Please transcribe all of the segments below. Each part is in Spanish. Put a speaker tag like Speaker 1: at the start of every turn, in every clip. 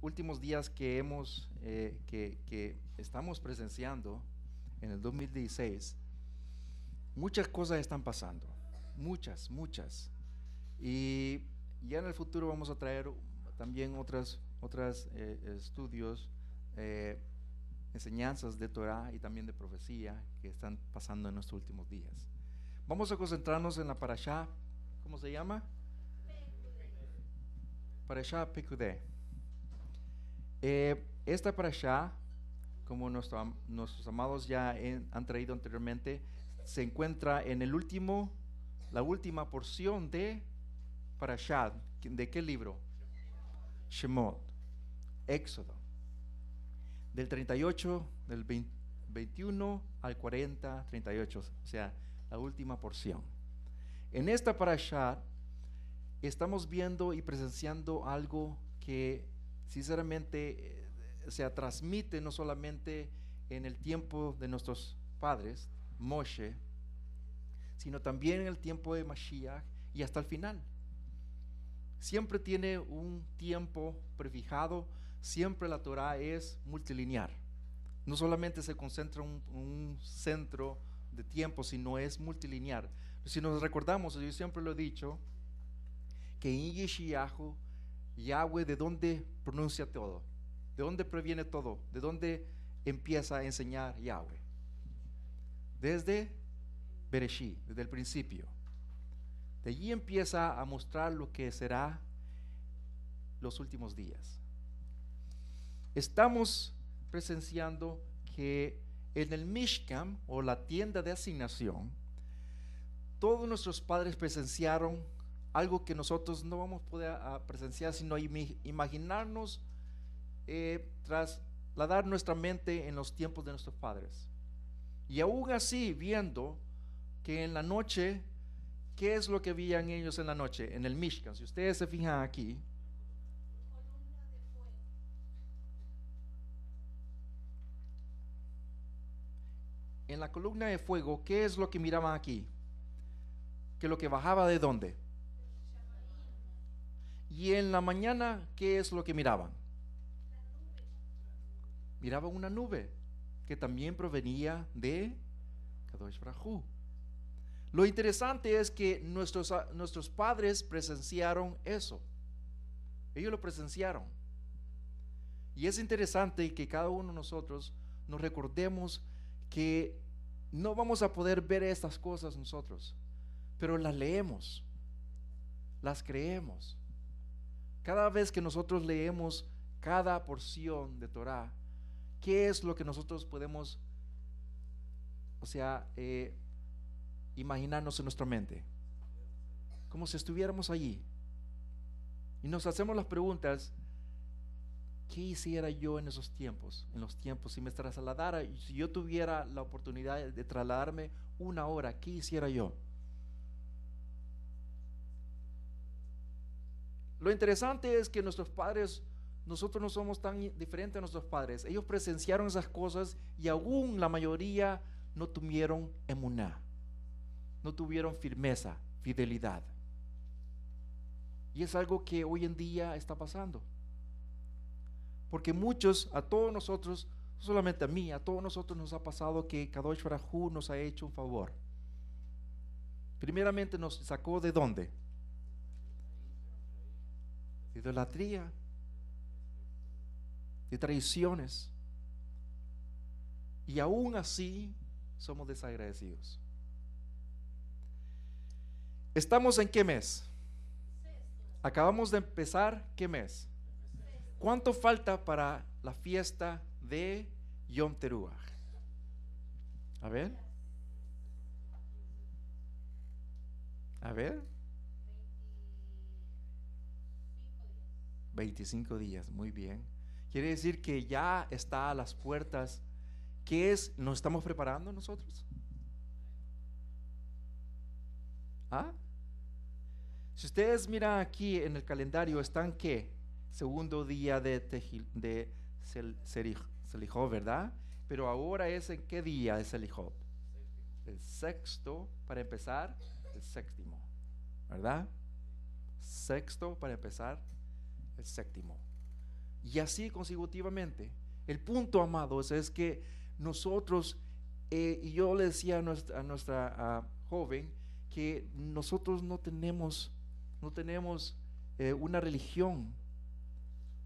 Speaker 1: últimos días que hemos, eh, que, estamos presenciando en el 2016, muchas cosas están pasando, muchas, muchas. Y ya en el futuro vamos a traer también otros otras, eh, estudios, eh, enseñanzas de Torah y también de profecía que están pasando en nuestros últimos días. Vamos a concentrarnos en la parashá, ¿cómo se llama? Parashá Pekudeh. Eh, esta para como nuestros amados ya han traído anteriormente, se encuentra en el último, la última porción de Parashat. ¿De qué libro? Shemot, Éxodo, del 38, del 21 al 40, 38, o sea, la última porción. En esta Parashat estamos viendo y presenciando algo que sinceramente, eh, se transmite no solamente en el tiempo de nuestros padres, Moshe, sino también en el tiempo de Mashiach y hasta el final. Siempre tiene un tiempo prefijado, siempre la Torah es multilinear. No solamente se concentra en un, centro de tiempo, sino es multilinear. Si nos recordamos, yo siempre lo he dicho, que en Yeshiyahu Yahweh, ¿de dónde pronuncia todo? ¿De dónde proviene todo? ¿De dónde empieza a enseñar Yahweh? Desde Bereshí, desde el principio. De allí empieza a mostrar lo que será los últimos días. Estamos presenciando que en el Mishkam o la tienda de asignación, todos nuestros padres presenciaron algo que nosotros no vamos a poder presenciar, sino imaginarnos, eh, trasladar nuestra mente en los tiempos de nuestros padres. Y aún así, viendo que en la noche, ¿qué es lo que veían ellos en la noche? En el Michigan si ustedes se fijan aquí. En la columna de fuego, ¿qué es lo que miraban aquí? Que lo que bajaba de dónde? Y en la mañana, ¿qué es lo que miraban? Miraban una nube que también provenía de Kadosh Brahu. Lo interesante es que nuestros, ah, nuestros padres presenciaron eso. Ellos lo presenciaron. Y es interesante que cada uno de nosotros nos recordemos que no vamos a poder ver estas cosas nosotros, pero las leemos, las creemos cada vez que nosotros leemos cada porción de Torá, ¿qué es lo que nosotros podemos, o sea, eh, imaginarnos en nuestra mente? Como si estuviéramos allí. Y nos hacemos las preguntas, ¿qué hiciera yo en esos tiempos? En los tiempos, si me trasladara, si yo tuviera la oportunidad de trasladarme una hora, ¿qué hiciera yo? Lo interesante es que nuestros padres, nosotros no somos tan diferentes a nuestros padres. Ellos presenciaron esas cosas y aún la mayoría no tuvieron emuná, no tuvieron firmeza, fidelidad. Y es algo que hoy en día está pasando. Porque muchos, a todos nosotros, solamente a mí, a todos nosotros nos ha pasado que Kadosh Barajú nos ha hecho un favor. Primeramente nos sacó de dónde? de idolatría, de traiciones. Y aún así somos desagradecidos. ¿Estamos en qué mes? Acabamos de empezar, ¿qué mes? ¿Cuánto falta para la fiesta de Yom Teruah? A ver. A ver. 25 días, muy bien. Quiere decir que ya está a las puertas. ¿Qué es? ¿Nos estamos preparando nosotros? ¿Ah? Si ustedes miran aquí en el calendario, están qué? Segundo día de, tejil, de ¿verdad? Pero ahora es en qué día de Selijov? El sexto, para empezar, el séptimo, ¿verdad? Sexto, para empezar, el séptimo. Y así consecutivamente. El punto, amados, es que nosotros, eh, y yo le decía a nuestra, joven, que nosotros no tenemos, no tenemos eh, una religión.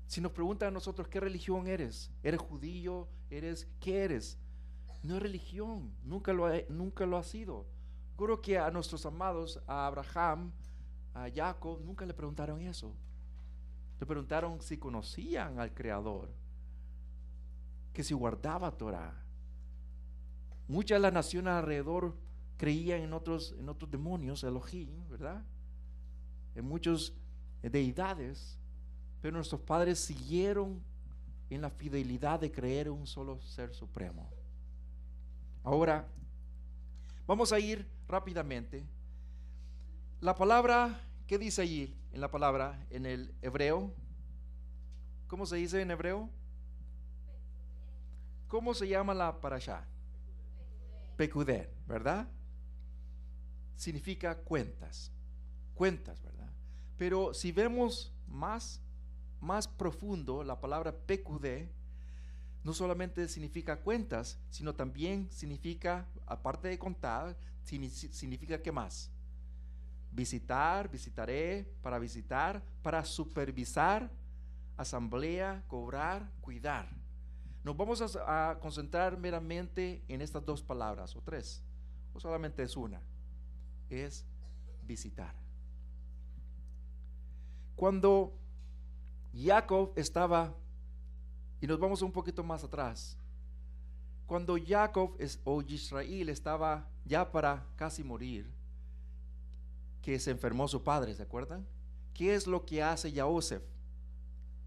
Speaker 1: Si nos preguntan a nosotros qué religión eres, eres judío, eres, ¿qué eres? No es religión, nunca lo nunca lo ha sido. Creo que a nuestros amados, a Abraham, a Jacob, nunca le preguntaron eso. Le preguntaron si conocían al Creador, que si guardaba Torah. Muchas de las naciones alrededor creían en otros, en otros demonios, Elohim, ¿verdad? En muchas eh, deidades, pero nuestros padres siguieron en la fidelidad de creer en un solo ser supremo. Ahora, vamos a ir rápidamente. La palabra ¿Qué dice allí en la palabra, en el hebreo? ¿Cómo se dice en hebreo? ¿Cómo se llama la parasha? Pecudé, ¿verdad? Significa cuentas, cuentas, ¿verdad? Pero si vemos más, más profundo la palabra pecudé, no solamente significa cuentas, sino también significa, aparte de contar, significa qué más? visitar, visitaré, para visitar, para supervisar, asamblea, cobrar, cuidar. Nos vamos a, concentrar meramente en estas dos palabras, o tres, o solamente es una, es visitar. Cuando Jacob estaba, y nos vamos un poquito más atrás, cuando Jacob o Israel estaba ya para casi morir, que se enfermó su padre, ¿se acuerdan? ¿Qué es lo que hace Yaosef?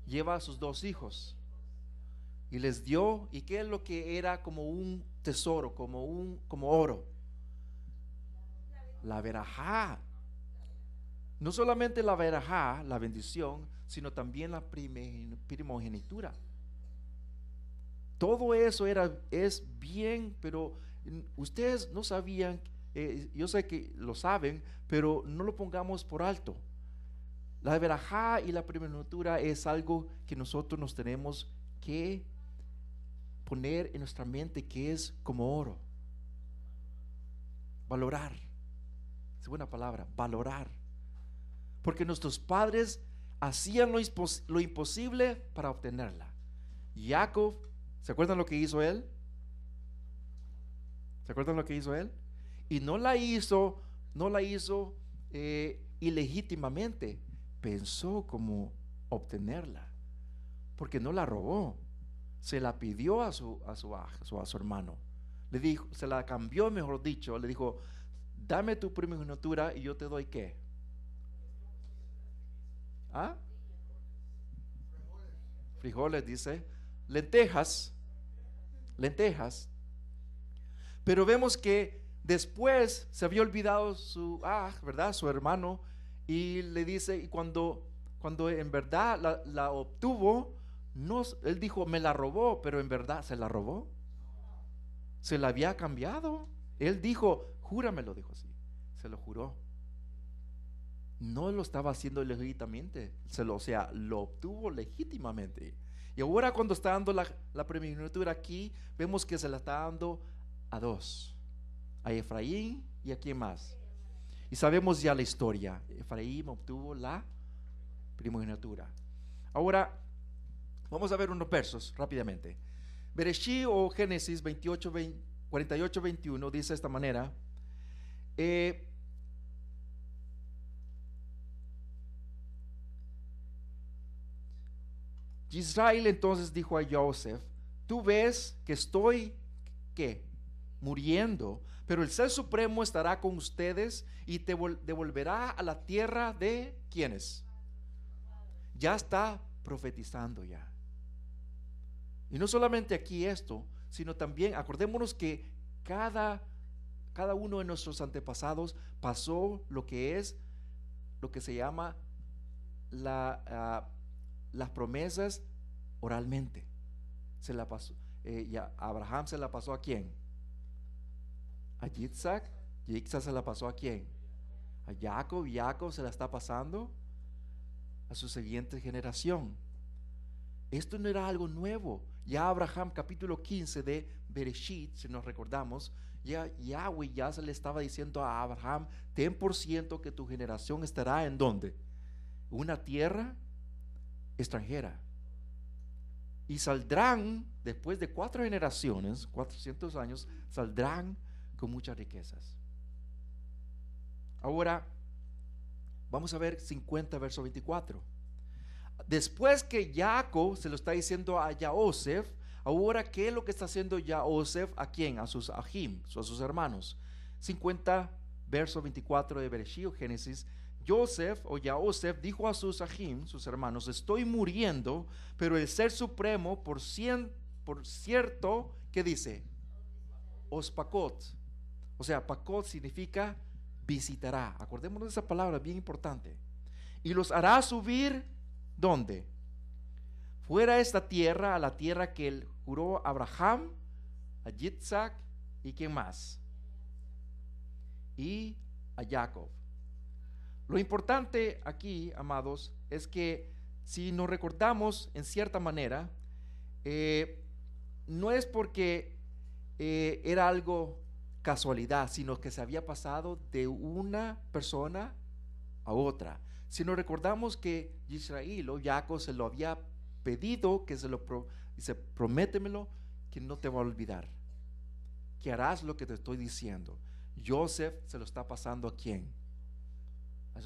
Speaker 1: Lleva a sus dos hijos y les dio, ¿y qué es lo que era como un tesoro, como un como oro? La verajá. No solamente la verajá, la bendición, sino también la primogenitura. Todo eso era, es bien, pero ustedes no sabían, eh, yo sé que lo saben, pero no lo pongamos por alto. La verajá y la primogenitura es algo que nosotros nos tenemos que poner en nuestra mente que es como oro. Valorar. Es buena palabra, valorar. Porque nuestros padres hacían lo, lo imposible para obtenerla. Jacob, ¿se acuerdan lo que hizo él? ¿Se acuerdan lo que hizo él? Y no la hizo no la hizo eh, ilegítimamente, pensó cómo obtenerla, porque no la robó, se la pidió a su, a su, a su, hermano, le dijo, se la cambió, mejor dicho, le dijo, dame tu primogenitura y yo te doy qué. ¿Ah? Frijoles, dice, lentejas, lentejas. Pero vemos que Después se había olvidado su, ah, ¿verdad? Su hermano. Y le dice, y cuando, cuando en verdad la, obtuvo, no, él dijo, me la robó, pero en verdad se la robó. Se la había cambiado. Él dijo, lo dijo así. Se lo juró. No lo estaba haciendo legítimamente. Se lo, o sea, lo obtuvo legítimamente. Y ahora cuando está dando la, la aquí, vemos que se la está dando a dos a Efraín y a quién más. Y sabemos ya la historia. Efraín obtuvo la primogenitura. Ahora, vamos a ver unos versos rápidamente. Bereshí o Génesis 28, 48, 21 dice de esta manera. Eh, Israel entonces dijo a Joseph, tú ves que estoy, ¿qué? Muriendo pero el Ser Supremo estará con ustedes y te devolverá a la tierra de quienes. Ya está profetizando ya. Y no solamente aquí esto, sino también acordémonos que cada, cada uno de nuestros antepasados pasó lo que es lo que se llama ah, las promesas oralmente. Se la pasó, eh, Abraham se la pasó a quién? a Yitzhak. Yitzhak se la pasó a quién? A Jacob. Jacob se la está pasando a su siguiente generación. Esto no era algo nuevo. Ya Abraham, capítulo 15 de Bereshit, si nos recordamos, ya Yahweh ya se le estaba diciendo a Abraham, ten por ciento que tu generación estará en donde? Una tierra extranjera. Y saldrán, después de cuatro generaciones, 400 años, saldrán con muchas riquezas. Ahora, vamos a ver 50, verso 24. Después que Jacob se lo está diciendo a Yaosef, ahora, ¿qué es lo que está haciendo Yaosef? ¿A quién? A sus ajim, a sus hermanos. 50, verso 24 de Bereshio, Génesis. Joseph o Yaosef dijo a sus ajim, sus hermanos, estoy muriendo, pero el Ser Supremo, por, por cierto, ¿qué dice? Ospacot o sea, Pacot significa visitará. Acordémonos de esa palabra, bien importante. Y los hará subir, ¿dónde? Fuera esta tierra, a la tierra que él juró a Abraham, a Yitzhak y quién más. Y a Jacob. Lo importante aquí, amados, es que si nos recordamos en cierta manera, eh, no es porque eh, era algo casualidad, sino que se había pasado de una persona a otra. Si nos recordamos que Israel o Jacob se lo había pedido, que se lo pro, dice, prométemelo, que no te va a olvidar, que harás lo que te estoy diciendo. Joseph se lo está pasando a quién? A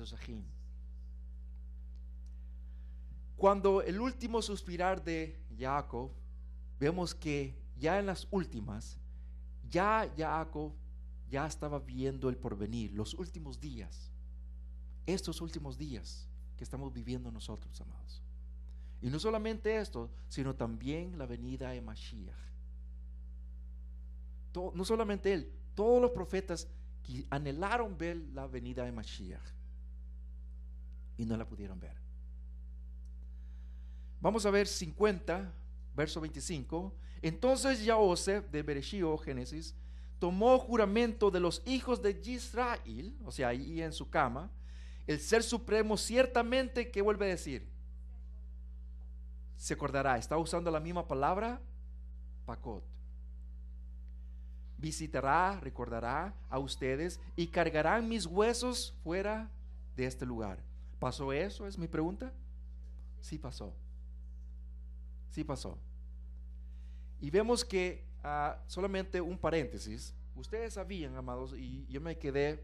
Speaker 1: Cuando el último suspirar de Jacob, vemos que ya en las últimas, ya Jacob ya estaba viendo el porvenir, los últimos días, estos últimos días que estamos viviendo nosotros, amados. Y no solamente esto, sino también la venida de Mashiach. no solamente él, todos los profetas que anhelaron ver la venida de Mashiach y no la pudieron ver. Vamos a ver 50, verso 25, entonces Yahosef de Bereshío, Génesis, tomó juramento de los hijos de Israel, o sea, ahí en su cama, el Ser Supremo ciertamente, ¿qué vuelve a decir? Se acordará, está usando la misma palabra, Pacot. Visitará, recordará a ustedes y cargarán mis huesos fuera de este lugar. ¿Pasó eso? Es mi pregunta. Sí pasó. Sí pasó. Y vemos que, ah, solamente un paréntesis, ustedes sabían, amados, y yo me quedé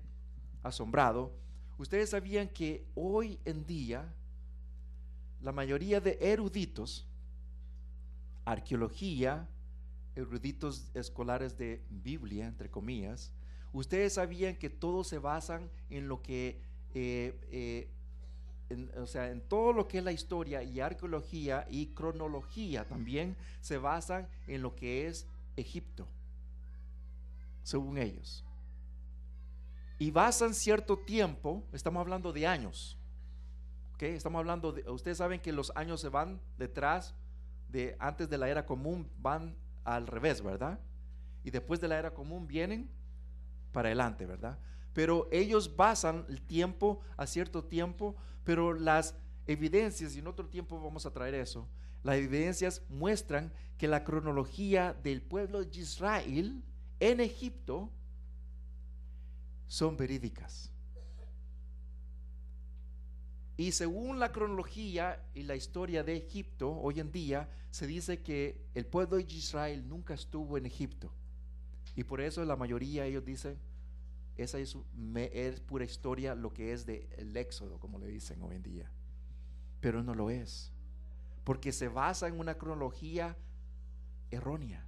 Speaker 1: asombrado, ustedes sabían que hoy en día la mayoría de eruditos, arqueología, eruditos escolares de Biblia, entre comillas, ustedes sabían que todos se basan en lo que eh, eh, o sea, en todo lo que es la historia y arqueología y cronología también se basan en lo que es Egipto, según ellos. Y basan cierto tiempo, estamos hablando de años. ¿ok? Estamos hablando de, ustedes saben que los años se van detrás de antes de la era común, van al revés, ¿verdad? Y después de la era común vienen para adelante, ¿verdad? pero ellos basan el tiempo a cierto tiempo, pero las evidencias, y en otro tiempo vamos a traer eso, las evidencias muestran que la cronología del pueblo de Israel en Egipto son verídicas. Y según la cronología y la historia de Egipto, hoy en día se dice que el pueblo de Israel nunca estuvo en Egipto. Y por eso la mayoría ellos dicen, esa es, pura historia lo que es del éxodo, como le dicen hoy en día. Pero no lo es, porque se basa en una cronología errónea.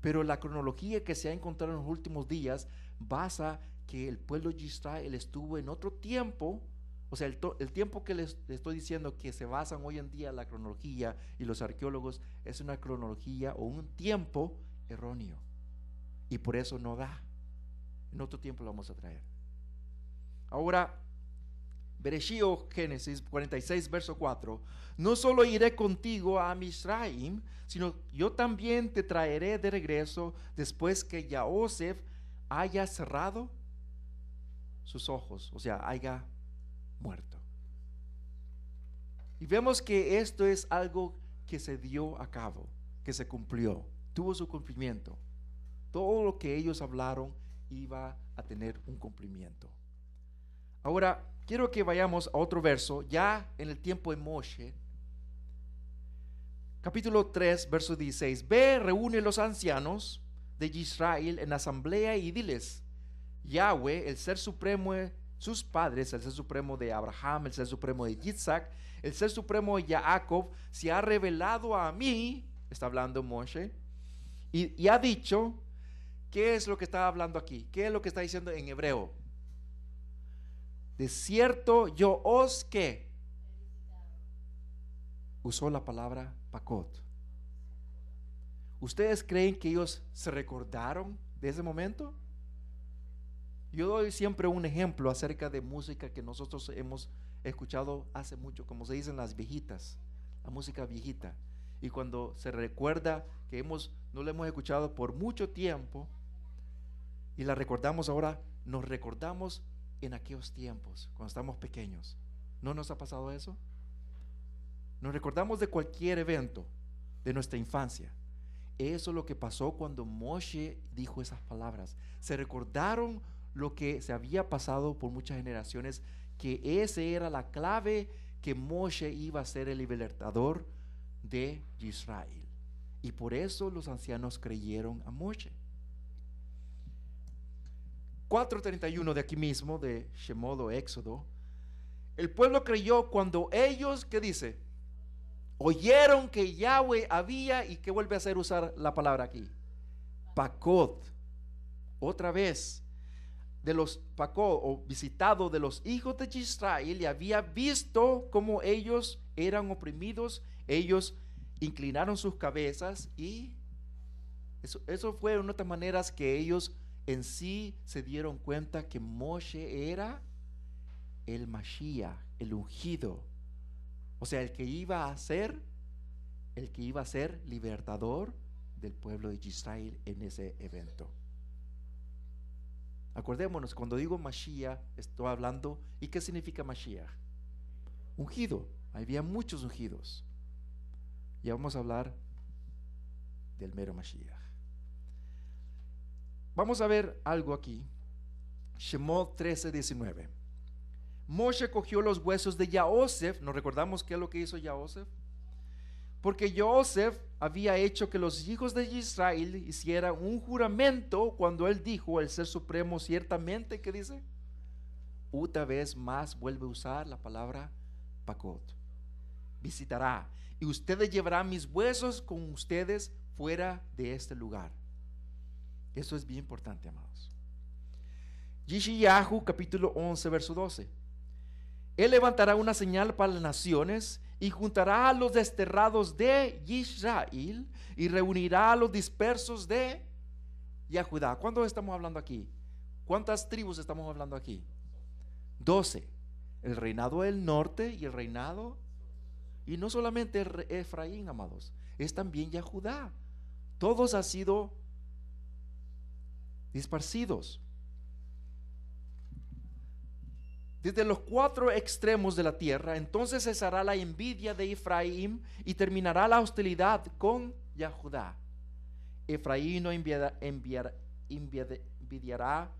Speaker 1: Pero la cronología que se ha encontrado en los últimos días basa que el pueblo de Israel estuvo en otro tiempo, o sea, el, tiempo que les, les, estoy diciendo que se basan hoy en día la cronología y los arqueólogos es una cronología o un tiempo erróneo. Y por eso no da. En otro tiempo lo vamos a traer. Ahora, Bereshio Génesis 46, verso 4. No solo iré contigo a Misraim, sino yo también te traeré de regreso después que Yaosef haya cerrado sus ojos, o sea, haya muerto. Y vemos que esto es algo que se dio a cabo, que se cumplió, tuvo su cumplimiento. Todo lo que ellos hablaron iba a tener un cumplimiento. Ahora, quiero que vayamos a otro verso, ya en el tiempo de Moshe. Capítulo 3, verso 16. Ve, reúne los ancianos de Israel en asamblea y diles, Yahweh, el ser supremo, sus padres, el ser supremo de Abraham, el ser supremo de Isaac, el ser supremo de Jacob, se ha revelado a mí, está hablando Moshe, y ha dicho, ¿Qué es lo que está hablando aquí? ¿Qué es lo que está diciendo en hebreo? De cierto, yo os que usó la palabra pacot. ¿Ustedes creen que ellos se recordaron de ese momento? Yo doy siempre un ejemplo acerca de música que nosotros hemos escuchado hace mucho, como se dicen las viejitas, la música viejita. Y cuando se recuerda que hemos no la hemos escuchado por mucho tiempo y la recordamos ahora, nos recordamos en aquellos tiempos, cuando estamos pequeños. ¿No nos ha pasado eso? Nos recordamos de cualquier evento de nuestra infancia. Eso es lo que pasó cuando Moshe dijo esas palabras. Se recordaron lo que se había pasado por muchas generaciones, que esa era la clave que Moshe iba a ser el libertador de Israel. Y por eso los ancianos creyeron a Moshe. 4.31 de aquí mismo, de Shemodo Éxodo. El pueblo creyó cuando ellos, ¿qué dice? Oyeron que Yahweh había, y que vuelve a hacer usar la palabra aquí, Pacot, otra vez, de los Pacot, o visitado de los hijos de Israel, y había visto cómo ellos eran oprimidos, ellos inclinaron sus cabezas y eso, fue una de maneras que ellos en sí se dieron cuenta que Moshe era el Mashiach, el ungido, o sea, el que iba a ser, el que iba a ser libertador del pueblo de Israel en ese evento. Acordémonos, cuando digo Mashiach, estoy hablando, ¿y qué significa Mashiach? Ungido, había muchos ungidos. Ya vamos a hablar del mero Mashiach. Vamos a ver algo aquí. Shemot 13.19 Moshe cogió los huesos de Yaosef. ¿Nos recordamos qué es lo que hizo Yaosef? Porque Yosef había hecho que los hijos de Israel hicieran un juramento cuando él dijo el Ser Supremo ciertamente, que dice? Una vez más vuelve a usar la palabra Pacot. Visitará y ustedes llevarán mis huesos con ustedes fuera de este lugar. Eso es bien importante, amados. Yishiyahu capítulo 11, verso 12. Él levantará una señal para las naciones y juntará a los desterrados de Israel y reunirá a los dispersos de Yahudá. ¿Cuándo estamos hablando aquí? ¿Cuántas tribus estamos hablando aquí? Doce. El reinado del norte y el reinado y no solamente Efraín, amados, es también ya Todos han sido disparcidos. desde los cuatro extremos de la tierra, entonces cesará la envidia de Efraín y terminará la hostilidad con Yahudá. Efraín no envidiará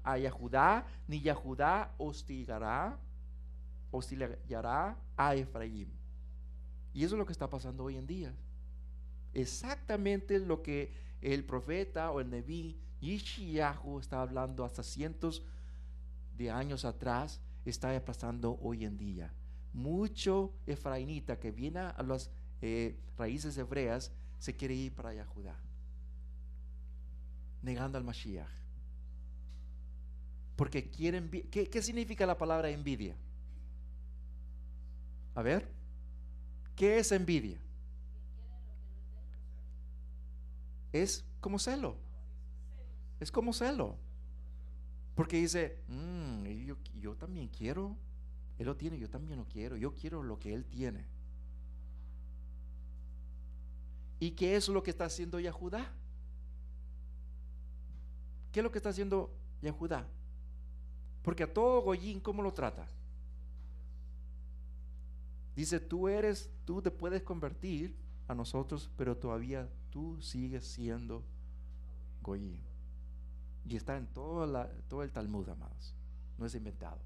Speaker 1: a Yahudá, ni Yahudá hostigará, hostigará a Efraín. Y eso es lo que está pasando hoy en día. Exactamente lo que el profeta o el Nebí Yishiyahu está hablando hasta cientos de años atrás, está pasando hoy en día. Mucho Efraínita que viene a las eh, raíces hebreas se quiere ir para allá negando al Mashiach. Porque quieren. ¿Qué, ¿Qué significa la palabra envidia? A ver. ¿Qué es envidia? Es como celo. Es como celo. Porque dice, mm, yo, también quiero. Él lo tiene, yo también lo quiero. Yo quiero lo que él tiene. ¿Y qué es lo que está haciendo Yahudá? ¿Qué es lo que está haciendo Yahudá? Porque a todo Goyín, ¿cómo lo trata? Dice, tú eres, tú te puedes convertir a nosotros, pero todavía tú sigues siendo Goyim. Y está en todo, el Talmud, amados. No es inventado.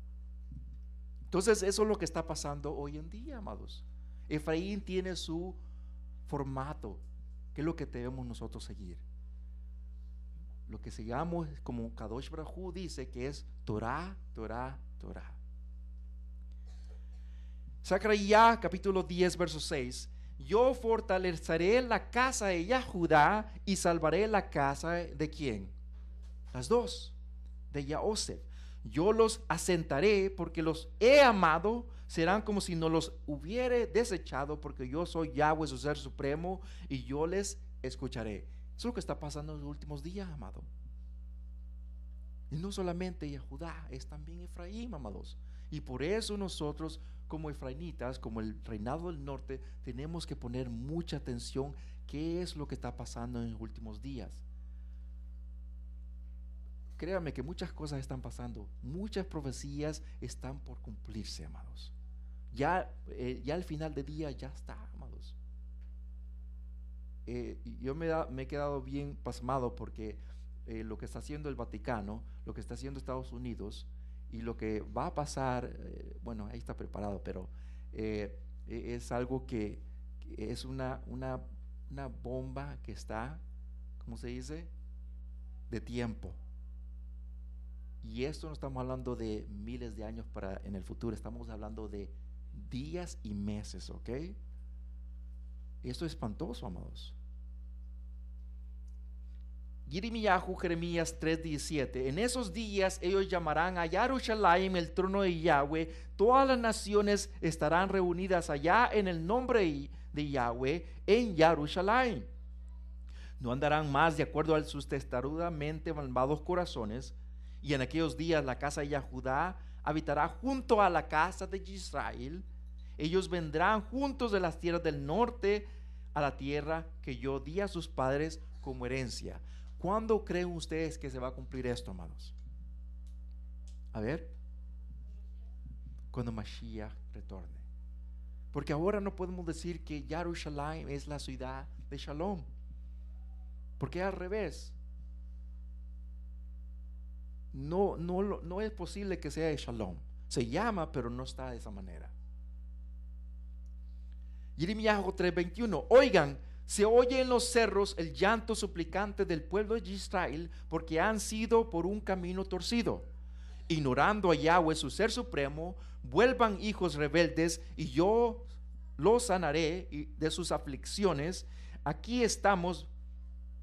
Speaker 1: Entonces, eso es lo que está pasando hoy en día, amados. Efraín tiene su formato, que es lo que debemos nosotros seguir. Lo que sigamos, como Kadosh Brahu dice, que es Torah, Torah, Torah. Yah capítulo 10, verso 6. Yo fortaleceré la casa de Yahudá y salvaré la casa de quién? Las dos, de Yahosef. Yo los asentaré porque los he amado. Serán como si no los hubiere desechado porque yo soy Yahweh, su ser supremo, y yo les escucharé. Eso es lo que está pasando en los últimos días, amado. Y no solamente Yahudá, es también Efraín, amados. Y por eso nosotros como efrainitas, como el reinado del norte, tenemos que poner mucha atención qué es lo que está pasando en los últimos días. créame que muchas cosas están pasando, muchas profecías están por cumplirse, amados. Ya, eh, ya al final del día ya está, amados. Eh, yo me, he quedado bien pasmado porque eh, lo que está haciendo el Vaticano, lo que está haciendo Estados Unidos, y lo que va a pasar, eh, bueno, ahí está preparado, pero eh, e, es algo que, es una, una, una, bomba que está, ¿cómo se dice? De tiempo. Y esto no estamos hablando de miles de años para en el futuro, estamos hablando de días y meses, ¿ok? Esto es espantoso, amados. Jeremías 3:17. En esos días ellos llamarán a Yarushalayim el trono de Yahweh. Todas las naciones estarán reunidas allá en el nombre de Yahweh en Yarushalayim. No andarán más de acuerdo a sus testarudamente malvados corazones. Y en aquellos días la casa de Yahudá habitará junto a la casa de Israel. Ellos vendrán juntos de las tierras del norte a la tierra que yo di a sus padres como herencia. ¿Cuándo creen ustedes que se va a cumplir esto, amados? A ver, cuando Mashiach retorne. Porque ahora no podemos decir que Yarushalayim es la ciudad de Shalom. Porque al revés. No, no, es posible que sea de Shalom. Se llama, pero no está de esa manera. Jeremías 3:21. Oigan, se oye en los cerros el llanto suplicante del pueblo de Israel porque han sido por un camino torcido. Ignorando a Yahweh, su ser supremo, vuelvan hijos rebeldes y yo los sanaré de sus aflicciones. Aquí estamos,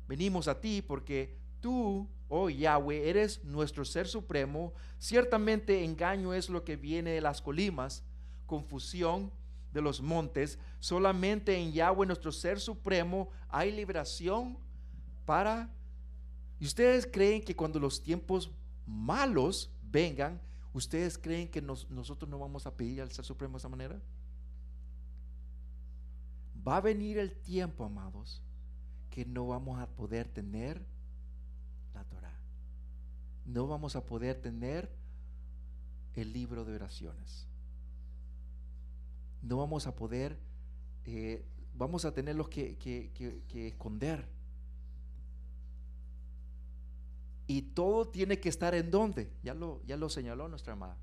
Speaker 1: venimos a ti porque tú, oh Yahweh, eres nuestro ser supremo. Ciertamente engaño es lo que viene de las colimas, confusión de los montes, solamente en Yahweh, nuestro ser supremo, hay liberación para... ¿Y ustedes creen que cuando los tiempos malos vengan, ustedes creen que nosotros no vamos a pedir al ser supremo de esa manera? Va a venir el tiempo, amados, que no vamos a poder tener la Torah. No vamos a poder tener el libro de oraciones no vamos a poder, eh, vamos a tenerlos que, que, esconder. Y todo tiene que estar en donde Ya lo, ya lo señaló nuestra amada.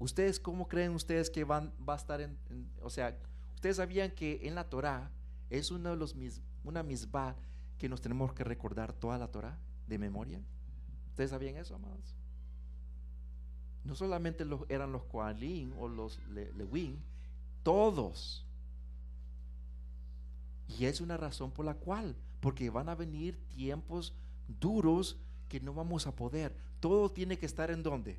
Speaker 1: ¿Ustedes cómo creen ustedes que van, va a estar en, O sea, ustedes sabían que en la Torah es uno de los una misma que nos tenemos que recordar toda la Torah de memoria. ¿Ustedes sabían eso, amados? no solamente eran los Coalín o los Lewin, todos. Y es una razón por la cual, porque van a venir tiempos duros que no vamos a poder. Todo tiene que estar en donde.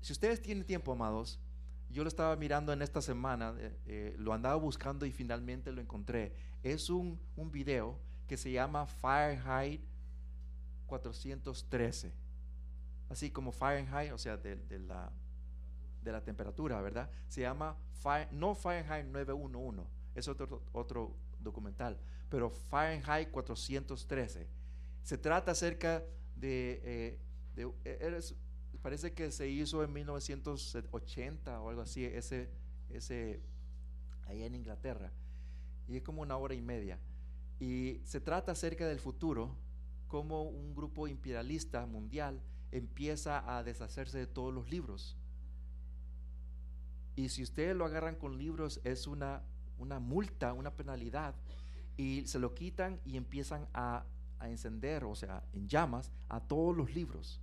Speaker 1: Si ustedes tienen tiempo, amados, yo lo estaba mirando en esta semana, eh, eh, lo andaba buscando y finalmente lo encontré. Es un, un video que se llama Firehide 413 así como Fahrenheit, o sea, de, la, de la temperatura, ¿verdad? Se llama no Fahrenheit 911, es otro, otro documental, pero Fahrenheit 413. Se trata acerca de, eh, de eh, parece que se hizo en 1980 o algo así, ese, ese, ahí en Inglaterra, y es como una hora y media. Y se trata acerca del futuro, como un grupo imperialista mundial empieza a deshacerse de todos los libros. Y si ustedes lo agarran con libros, es una, una multa, una penalidad. Y se lo quitan y empiezan a, encender, o sea, en llamas, a todos los libros.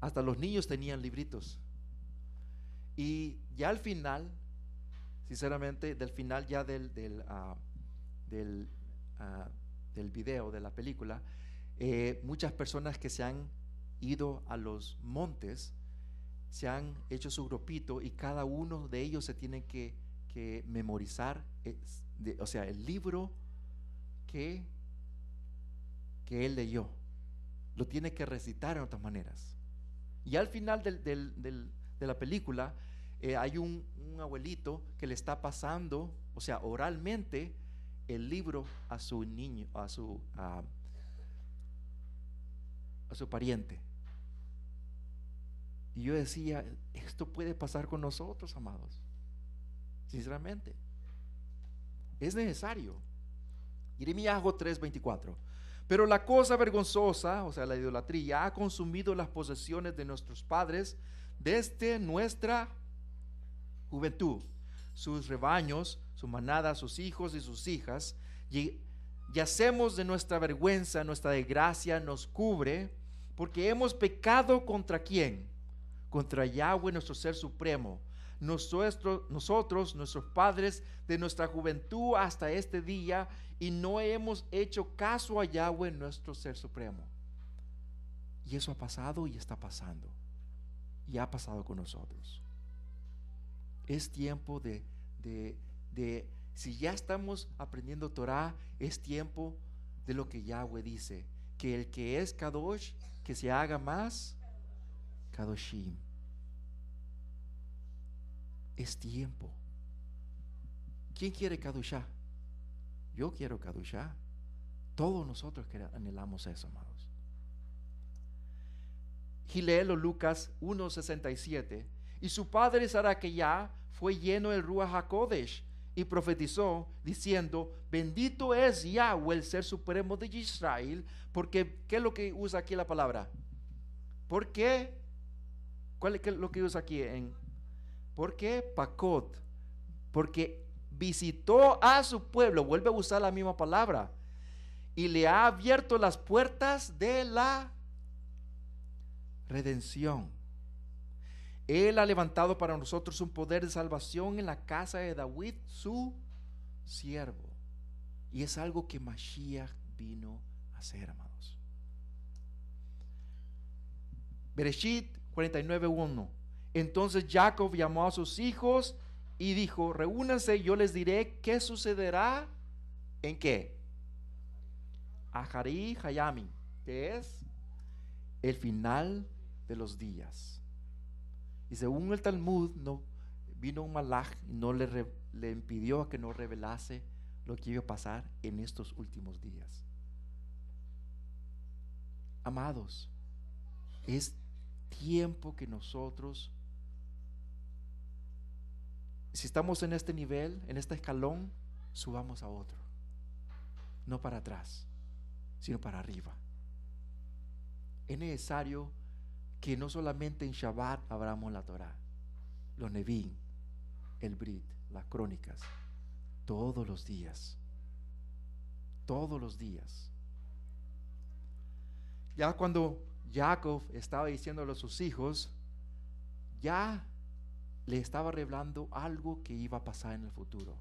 Speaker 1: Hasta los niños tenían libritos. Y ya al final, sinceramente, del final ya del, del, ah, ah, video, de la película, eh, muchas personas que se han ido a los montes, se han hecho su grupito y cada uno de ellos se tiene que, memorizar, o sea, el libro que, que él leyó. Lo tiene que recitar en otras maneras. Y al final de la película eh, hay un, abuelito que le está pasando, o sea, oralmente, el libro a su niño, a su, a su pariente. Y yo decía, esto puede pasar con nosotros, amados. Sinceramente. Es necesario. Jeremías 3:24. Pero la cosa vergonzosa, o sea, la idolatría, ha consumido las posesiones de nuestros padres desde nuestra juventud. Sus rebaños, su manada, sus hijos y sus hijas. Y hacemos de nuestra vergüenza, nuestra desgracia nos cubre, porque hemos pecado contra quién? contra Yahweh, nuestro Ser Supremo. Nosotros, nosotros, nuestros padres, de nuestra juventud hasta este día, y no hemos hecho caso a Yahweh, nuestro Ser Supremo. Y eso ha pasado y está pasando. Y ha pasado con nosotros. Es tiempo de, de, de si ya estamos aprendiendo Torah, es tiempo de lo que Yahweh dice, que el que es Kadosh, que se haga más Kadoshim. Es tiempo. ¿Quién quiere Kadusha? Yo quiero Kadusha. Todos nosotros que anhelamos eso, amados. Gileelo Lucas 1.67. Y su padre ya fue lleno en Ruach HaKodesh y profetizó diciendo, bendito es Yahweh, el ser supremo de Israel, porque, ¿qué es lo que usa aquí la palabra? Porque ¿Cuál es lo que usa aquí? En, ¿Por qué Pacot? Porque visitó a su pueblo, vuelve a usar la misma palabra, y le ha abierto las puertas de la redención. Él ha levantado para nosotros un poder de salvación en la casa de David, su siervo. Y es algo que Mashiach vino a hacer, amados. Bereshit 49.1. Entonces Jacob llamó a sus hijos y dijo, reúnanse, yo les diré qué sucederá en qué. y Hayami, que es el final de los días. Y según el Talmud, no, vino un malach y no le, le impidió que no revelase lo que iba a pasar en estos últimos días. Amados, es tiempo que nosotros, si estamos en este nivel, en este escalón, subamos a otro. No para atrás, sino para arriba. Es necesario que no solamente en Shabbat abramos la Torah, los Nevin, el Brit, las crónicas, todos los días. Todos los días. Ya cuando Jacob estaba diciéndole a sus hijos, ya le estaba revelando algo que iba a pasar en el futuro.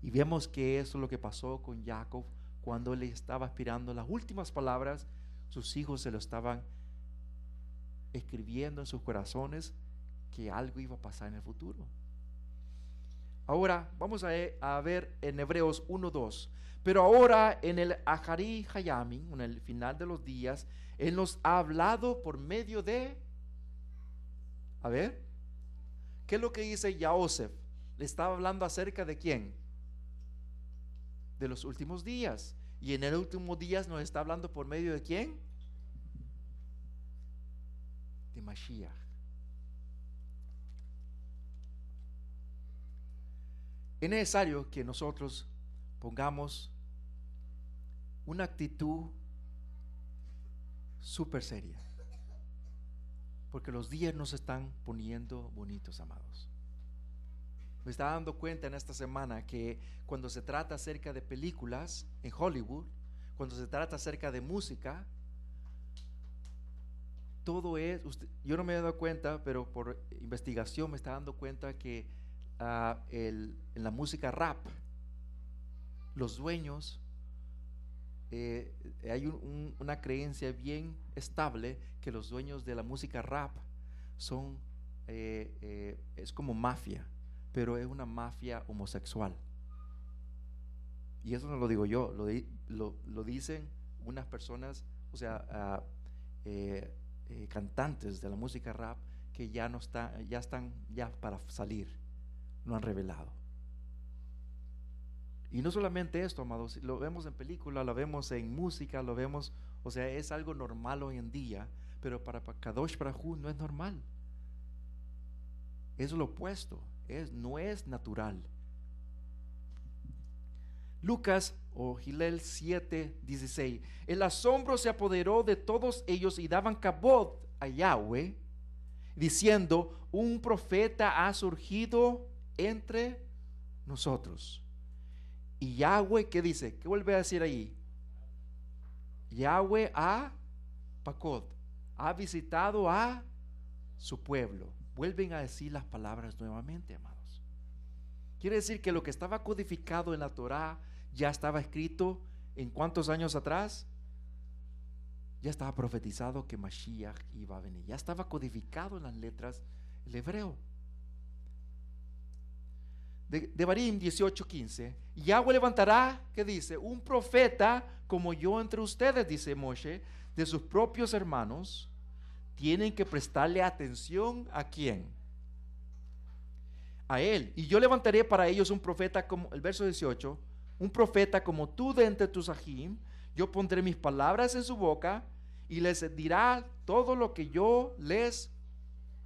Speaker 1: Y vemos que eso es lo que pasó con Jacob cuando le estaba aspirando las últimas palabras, sus hijos se lo estaban escribiendo en sus corazones que algo iba a pasar en el futuro. Ahora vamos a e, ver en Hebreos 1.2. Pero ahora en el Ahari Hayamin, en el final de los días, Él nos ha hablado por medio de... A ver, ¿qué es lo que dice Yaosef? Le estaba hablando acerca de quién? De los últimos días. Y en el último días nos está hablando por medio de quién? De Mashiach. Es necesario que nosotros pongamos una actitud súper seria. Porque los días nos están poniendo bonitos, amados. Me estaba dando cuenta en esta semana que cuando se trata acerca de películas en Hollywood, cuando se trata acerca de música, todo es, yo no me he dado cuenta, pero por investigación me está dando cuenta que ah, en la música rap, los dueños, eh, hay una creencia bien estable que los dueños de la música rap son, eh, eh, es como mafia, pero es una mafia homosexual. Y eso no lo digo yo, lo, lo, dicen unas personas, o sea, ah, cantantes de la música rap que ya, no ya están ya para salir, no han revelado. Y no solamente esto, amados, lo vemos en película, lo vemos en música, lo vemos, o sea, es algo normal hoy en día, pero para Kadosh Prahu no es normal. Es lo opuesto, es, no es natural. Lucas o Gilel 7, 16. El asombro se apoderó de todos ellos y daban cabot a Yahweh, diciendo, un profeta ha surgido entre nosotros. Y Yahweh, ¿qué dice? ¿Qué vuelve a decir ahí? Yahweh a Pacot ha visitado a su pueblo. Vuelven a decir las palabras nuevamente, amados. Quiere decir que lo que estaba codificado en la Torá ya estaba escrito en cuántos años atrás? Ya estaba profetizado que Mashiach iba a venir. Ya estaba codificado en las letras el hebreo de, de Barim 18:15, Yahweh levantará, que dice, un profeta como yo entre ustedes, dice Moshe, de sus propios hermanos, tienen que prestarle atención a quién. A él. Y yo levantaré para ellos un profeta como, el verso 18, un profeta como tú de entre tus ajim, yo pondré mis palabras en su boca y les dirá todo lo que yo les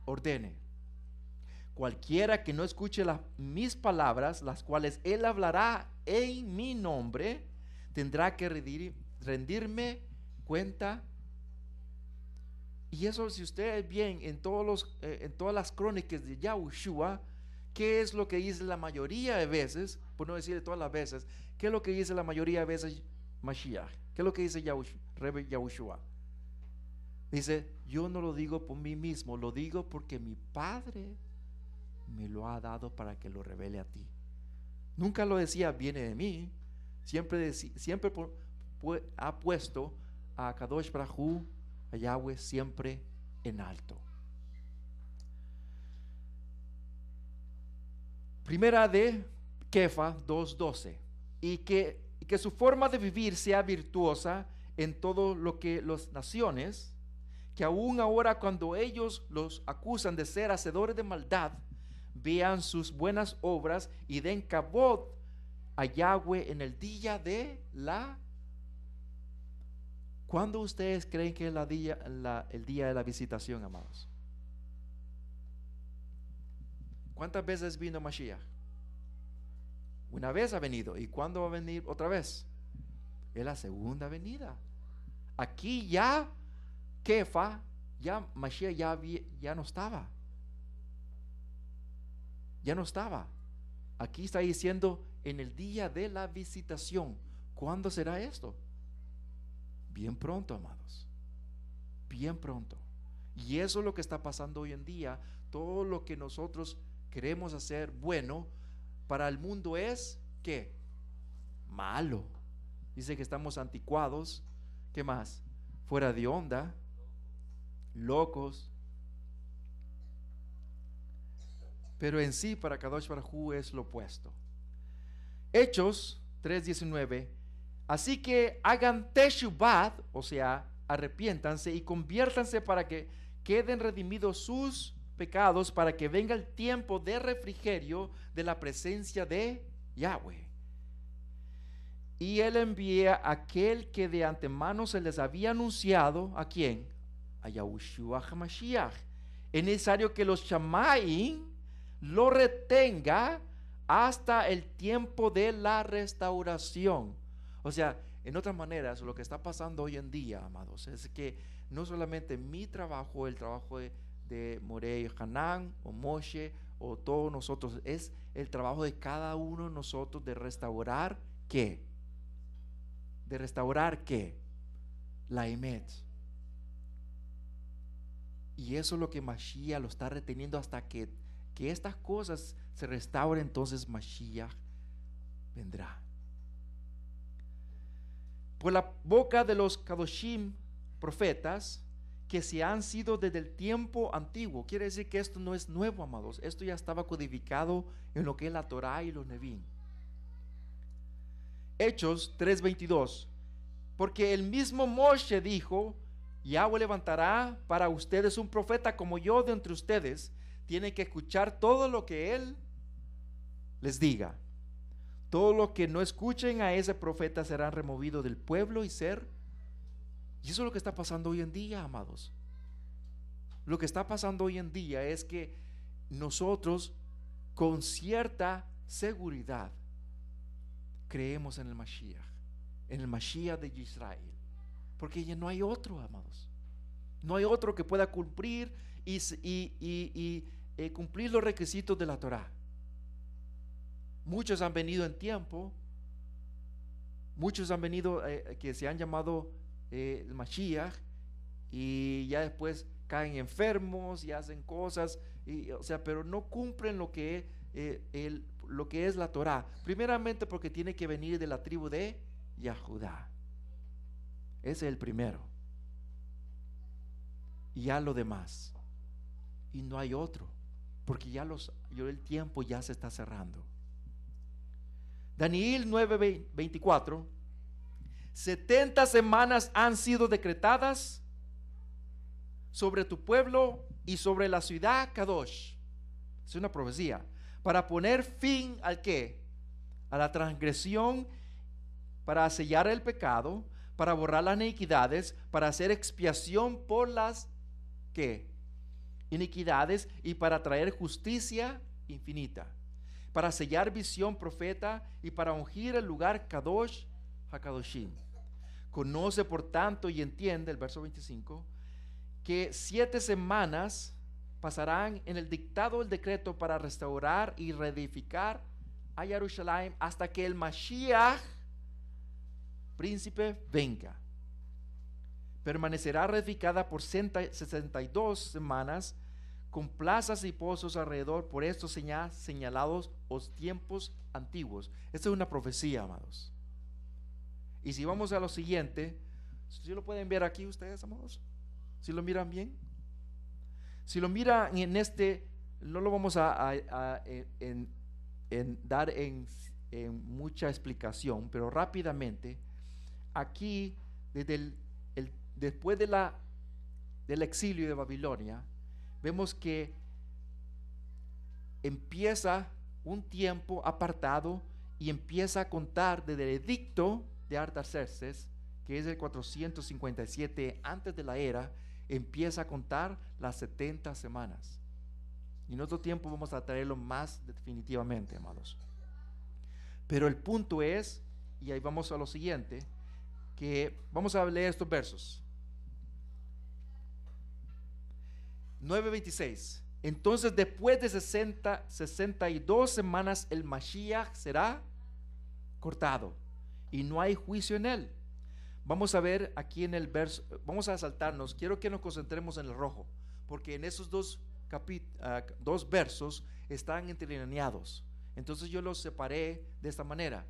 Speaker 1: ordene. Cualquiera que no escuche las mis palabras, las cuales él hablará en mi nombre, tendrá que rendirme cuenta. Y eso, si ustedes bien en, todos los, eh, en todas las crónicas de Yahushua, ¿qué es lo que dice la mayoría de veces? Por no decir todas las veces, ¿qué es lo que dice la mayoría de veces Mashiach? ¿Qué es lo que dice Yahushua? Dice, yo no lo digo por mí mismo, lo digo porque mi Padre me lo ha dado para que lo revele a ti. Nunca lo decía, viene de mí. Siempre, ha puesto a Kadosh Brahu, a Yahweh, siempre en alto. Primera de Kefa 2.12. Y que, que su forma de vivir sea virtuosa en todo lo que las naciones, que aún ahora cuando ellos los acusan de ser hacedores de maldad, vean sus buenas obras y den cabot a Yahweh en el día de la... ¿Cuándo ustedes creen que es la día, el día de la visitación, amados? ¿Cuántas veces vino Mashiach? Una vez ha venido. ¿Y cuándo va a venir otra vez? Es la segunda venida. Aquí ya, Kefa, ya Mashiach ya, ya no estaba ya no estaba. Aquí está diciendo en el día de la visitación. ¿Cuándo será esto? Bien pronto, amados. Bien pronto. Y eso es lo que está pasando hoy en día. Todo lo que nosotros queremos hacer bueno para el mundo es que malo. Dice que estamos anticuados. ¿Qué más? Fuera de onda. Locos. pero en sí para Kadosh Barhu es lo opuesto. Hechos 3:19. Así que hagan teshuvat, o sea, arrepiéntanse y conviértanse para que queden redimidos sus pecados, para que venga el tiempo de refrigerio de la presencia de Yahweh. Y él envía a aquel que de antemano se les había anunciado, ¿a quién? A Yahushua HaMashiach. Es necesario que los Shamaim lo retenga hasta el tiempo de la restauración. O sea, en otras maneras, lo que está pasando hoy en día, amados, es que no solamente mi trabajo, el trabajo de, de Morey Hanán o Moshe o todos nosotros, es el trabajo de cada uno de nosotros de restaurar qué? De restaurar qué? La Emet. Y eso es lo que Mashiach lo está reteniendo hasta que que estas cosas se restauren, entonces Mashiach vendrá. Por la boca de los Kadoshim, profetas, que se han sido desde el tiempo antiguo. Quiere decir que esto no es nuevo, amados. Esto ya estaba codificado en lo que es la Torá y los Nevin. Hechos 3:22. Porque el mismo Moshe dijo, Yahweh levantará para ustedes un profeta como yo de entre ustedes, tienen que escuchar todo lo que Él les diga. Todo lo que no escuchen a ese profeta serán removidos del pueblo y ser. Y eso es lo que está pasando hoy en día, amados. Lo que está pasando hoy en día es que nosotros con cierta seguridad creemos en el Mashiach, en el Mashiach de Israel. Porque ya no hay otro, amados. No hay otro que pueda cumplir y, eh, cumplir los requisitos de la Torá. Muchos han venido en tiempo, muchos han venido eh, eh, que se han llamado el Mashiach y ya después caen enfermos y hacen cosas, o sea, pero no cumplen lo que, lo que es la Torah. Primeramente porque tiene que venir de la tribu de Yahudá. Ese es el primero. Y ya lo demás y no hay otro, porque ya los, el tiempo ya se está cerrando. Daniel 9:24, 70 semanas han sido decretadas sobre tu pueblo y sobre la ciudad Kadosh. Es una profecía. Para poner fin al qué? A la transgresión, para sellar el pecado, para borrar las iniquidades, para hacer expiación por las Que iniquidades y para traer justicia infinita, para sellar visión profeta y para ungir el lugar Kadosh Hakadoshim. Conoce por tanto y entiende, el verso 25, que siete semanas pasarán en el dictado del decreto para restaurar y reedificar a Jerusalén hasta que el Mashiach, príncipe, venga permanecerá reificada por 62 semanas con plazas y pozos alrededor por estos señalados los tiempos antiguos. Esta es una profecía, amados. Y si vamos a lo siguiente, si lo pueden ver aquí ustedes, amados, si lo miran bien, si lo miran en este, no lo vamos a, dar en mucha explicación, pero rápidamente, aquí desde el después de la, del exilio de Babilonia, vemos que empieza un tiempo apartado y empieza a contar desde el edicto de Artaxerxes, que es el 457 antes de la era, empieza a contar las 70 semanas. Y en otro tiempo vamos a traerlo más definitivamente, amados. Pero el punto es, y ahí vamos a lo siguiente, que vamos a leer estos versos. 9:26. Entonces, después de 60, 62 semanas, el Mashiach será cortado y no hay juicio en él. Vamos a ver aquí en el verso, vamos a saltarnos. Quiero que nos concentremos en el rojo, porque en esos dos, ah, dos versos están entrelineados. Entonces, yo los separé de esta manera.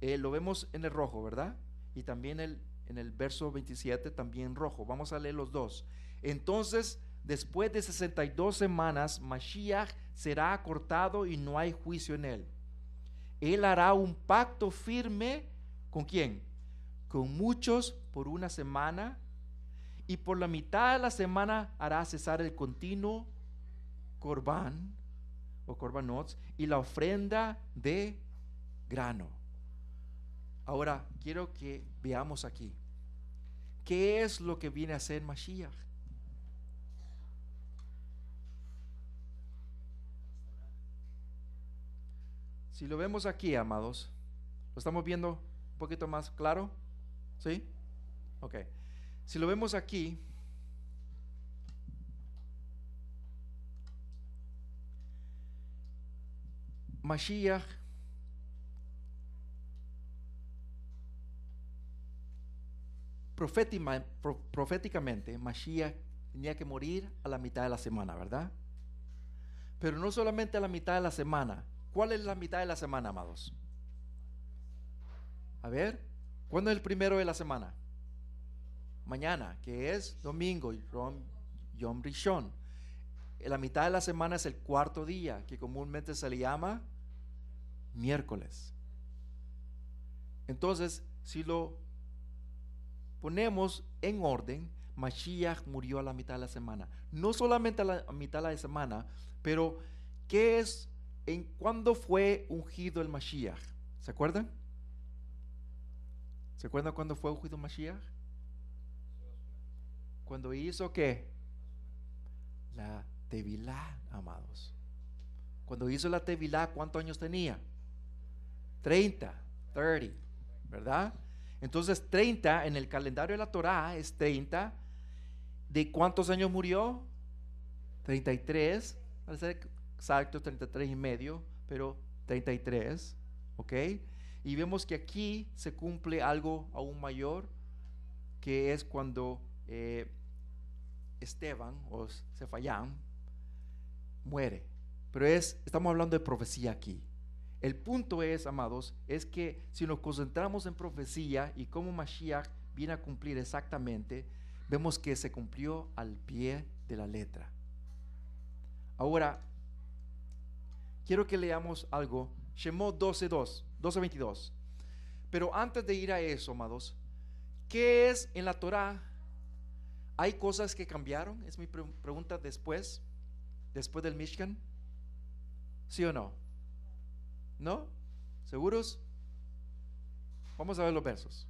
Speaker 1: Eh, lo vemos en el rojo, ¿verdad? Y también el, en el verso 27, también rojo. Vamos a leer los dos. Entonces, Después de 62 semanas, Mashiach será acortado y no hay juicio en él. Él hará un pacto firme con quién? Con muchos por una semana y por la mitad de la semana hará cesar el continuo corbán o corbanots y la ofrenda de grano. Ahora quiero que veamos aquí qué es lo que viene a hacer Mashiach. Si lo vemos aquí, amados, ¿lo estamos viendo un poquito más claro? ¿Sí? Ok. Si lo vemos aquí, Mashiach proféticamente, Mashiach tenía que morir a la mitad de la semana, ¿verdad? Pero no solamente a la mitad de la semana, ¿Cuál es la mitad de la semana, amados? A ver, ¿cuándo es el primero de la semana? Mañana, que es domingo, Yom Rishon. La mitad de la semana es el cuarto día, que comúnmente se le llama miércoles. Entonces, si lo ponemos en orden, Mashiach murió a la mitad de la semana. No solamente a la mitad de la semana, pero ¿qué es en cuándo fue ungido el Mashiach. ¿Se acuerdan? ¿Se acuerdan cuándo fue ungido el Mashiach? Cuando hizo qué? La Tevilá, amados. Cuando hizo la Tevilá, ¿cuántos años tenía? 30, 30, ¿verdad? Entonces 30 en el calendario de la Torá es 30. ¿De cuántos años murió? 33. Exacto, 33 y medio, pero 33, ¿ok? Y vemos que aquí se cumple algo aún mayor, que es cuando eh, Esteban o Cefayán muere. Pero es, estamos hablando de profecía aquí. El punto es, amados, es que si nos concentramos en profecía y cómo Mashiach viene a cumplir exactamente, vemos que se cumplió al pie de la letra. Ahora, quiero que leamos algo. Shemot 12.2, 12.22. Pero antes de ir a eso, amados, ¿qué es en la Torah? ¿Hay cosas que cambiaron? Es mi pregunta después, después del Mishkan, ¿Sí o no? ¿No? ¿Seguros? Vamos a ver los versos.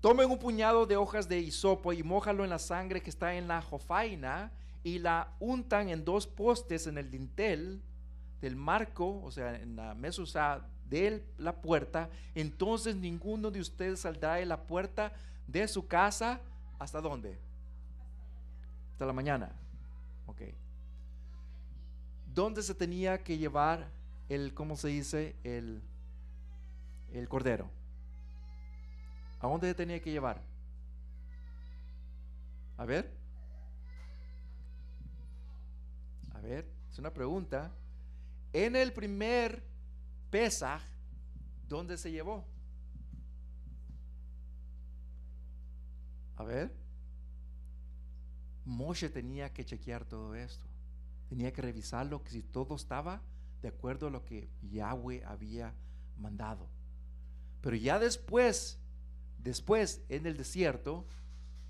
Speaker 1: Tomen un puñado de hojas de hisopo y mójalo en la sangre que está en la jofaina y la untan en dos postes en el dintel del marco, o sea, en la mesusa de la puerta, entonces ninguno de ustedes saldrá de la puerta de su casa hasta dónde? Hasta la mañana. Ok. ¿Dónde se tenía que llevar el, cómo se dice, el, el cordero? ¿A dónde se tenía que llevar? A ver. A ver, es una pregunta en el primer Pesaj, ¿dónde se llevó? A ver, Moshe tenía que chequear todo esto, tenía que revisarlo, que si todo estaba de acuerdo a lo que Yahweh había mandado. Pero ya después, después en el desierto,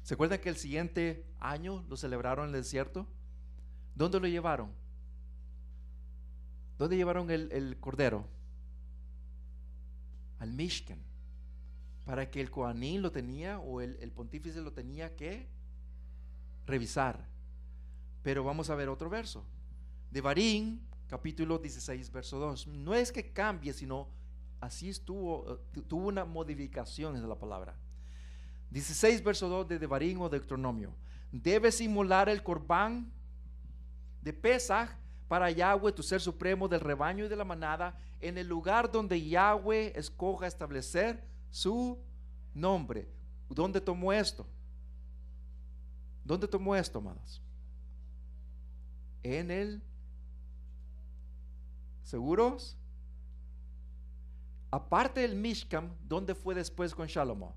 Speaker 1: ¿se acuerdan que el siguiente año lo celebraron en el desierto? ¿Dónde lo llevaron? ¿Dónde llevaron el, cordero? Al Mishkan. Para que el Koanín lo tenía o el, pontífice lo tenía que revisar. Pero vamos a ver otro verso. De Barín, capítulo 16, verso 2. No es que cambie, sino así estuvo, eh, tuvo una modificación en la palabra. 16, verso 2 de Devarim o Deuteronomio. Debe simular el corbán de Pesaj para Yahweh, tu ser supremo, del rebaño y de la manada, en el lugar donde Yahweh escoja establecer su nombre. ¿Dónde tomó esto? ¿Dónde tomó esto, amados? En el... ¿Seguros? Aparte del Mishkam, ¿dónde fue después con Shalomón?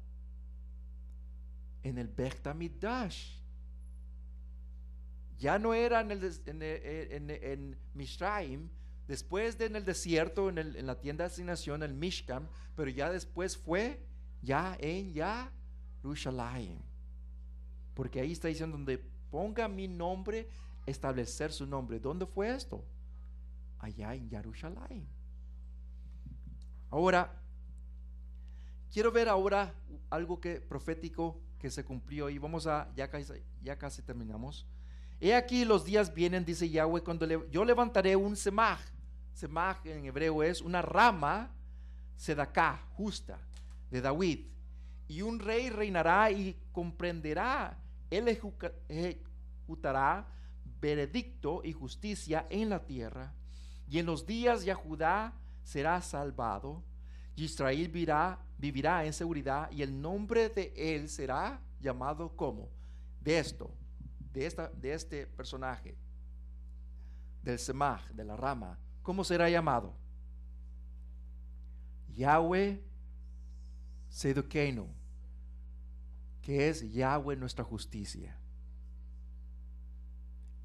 Speaker 1: En el Bechtamidash. Ya no era en, eh, eh, eh, en, Mishraim, después de en el desierto, en, la tienda de asignación, el Mishkam, pero ya después fue ya en Yerushalayim. Porque ahí está diciendo donde ponga mi nombre, establecer su nombre. ¿Dónde fue esto? Allá en Yarushalayim Ahora, quiero ver ahora algo que profético que se cumplió y vamos a, ya ya casi terminamos. He aquí los días vienen, dice Yahweh, cuando yo levantaré un semaj. Semaj en hebreo es una rama sedacá justa, de David. Y un rey reinará y comprenderá, él ejecutará veredicto y justicia en la tierra. Y en los días ya Judá será salvado, y Israel vivirá en seguridad, y el nombre de él será llamado como de esto, de, esta, de este personaje, del semaj, de la rama, ¿cómo será llamado? Yahweh Sedukeinu, que es Yahweh nuestra justicia.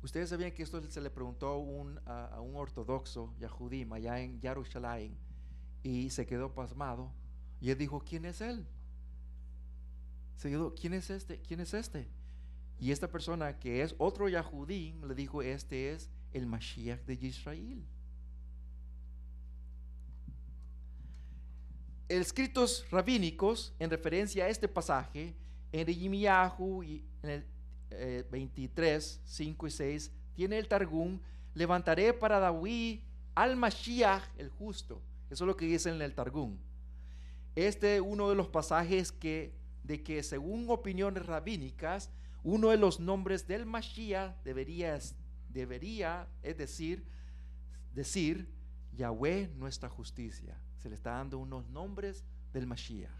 Speaker 1: Ustedes sabían que esto se le preguntó a, un ortodoxo Yahudí allá en Yarushalayim y se quedó pasmado. Y él dijo, ¿quién es él? Se quedó, ¿quién es este? ¿Quién es este? Y esta persona que es otro yahudín... le dijo, este es el Mashiach de Israel. Escritos rabínicos en referencia a este pasaje en Yirmiyahu y en el 23, eh, 5 y 6 tiene el Targum, levantaré para David al Mashiach el justo. Eso es lo que dicen en el Targum. Este es uno de los pasajes que, de que según opiniones rabínicas, uno de los nombres del Mashiach debería, debería es decir, decir Yahweh nuestra justicia. Se le está dando unos nombres del Mashiach.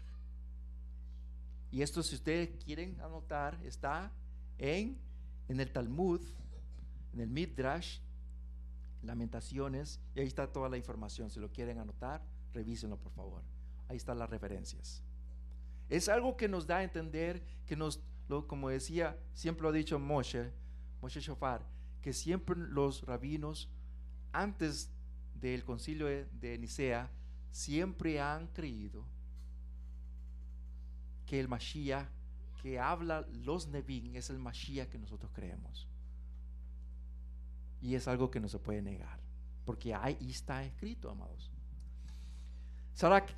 Speaker 1: Y esto, si ustedes quieren anotar, está en, en el Talmud, en el Midrash, Lamentaciones, y ahí está toda la información. Si lo quieren anotar, revísenlo por favor. Ahí están las referencias. Es algo que nos da a entender que nos como decía, siempre lo ha dicho Moshe, Moshe Shofar, que siempre los rabinos, antes del concilio de, Nicea, siempre han creído que el Mashiach que habla los Nevin es el Mashiach que nosotros creemos. Y es algo que no se puede negar, porque ahí está escrito, amados.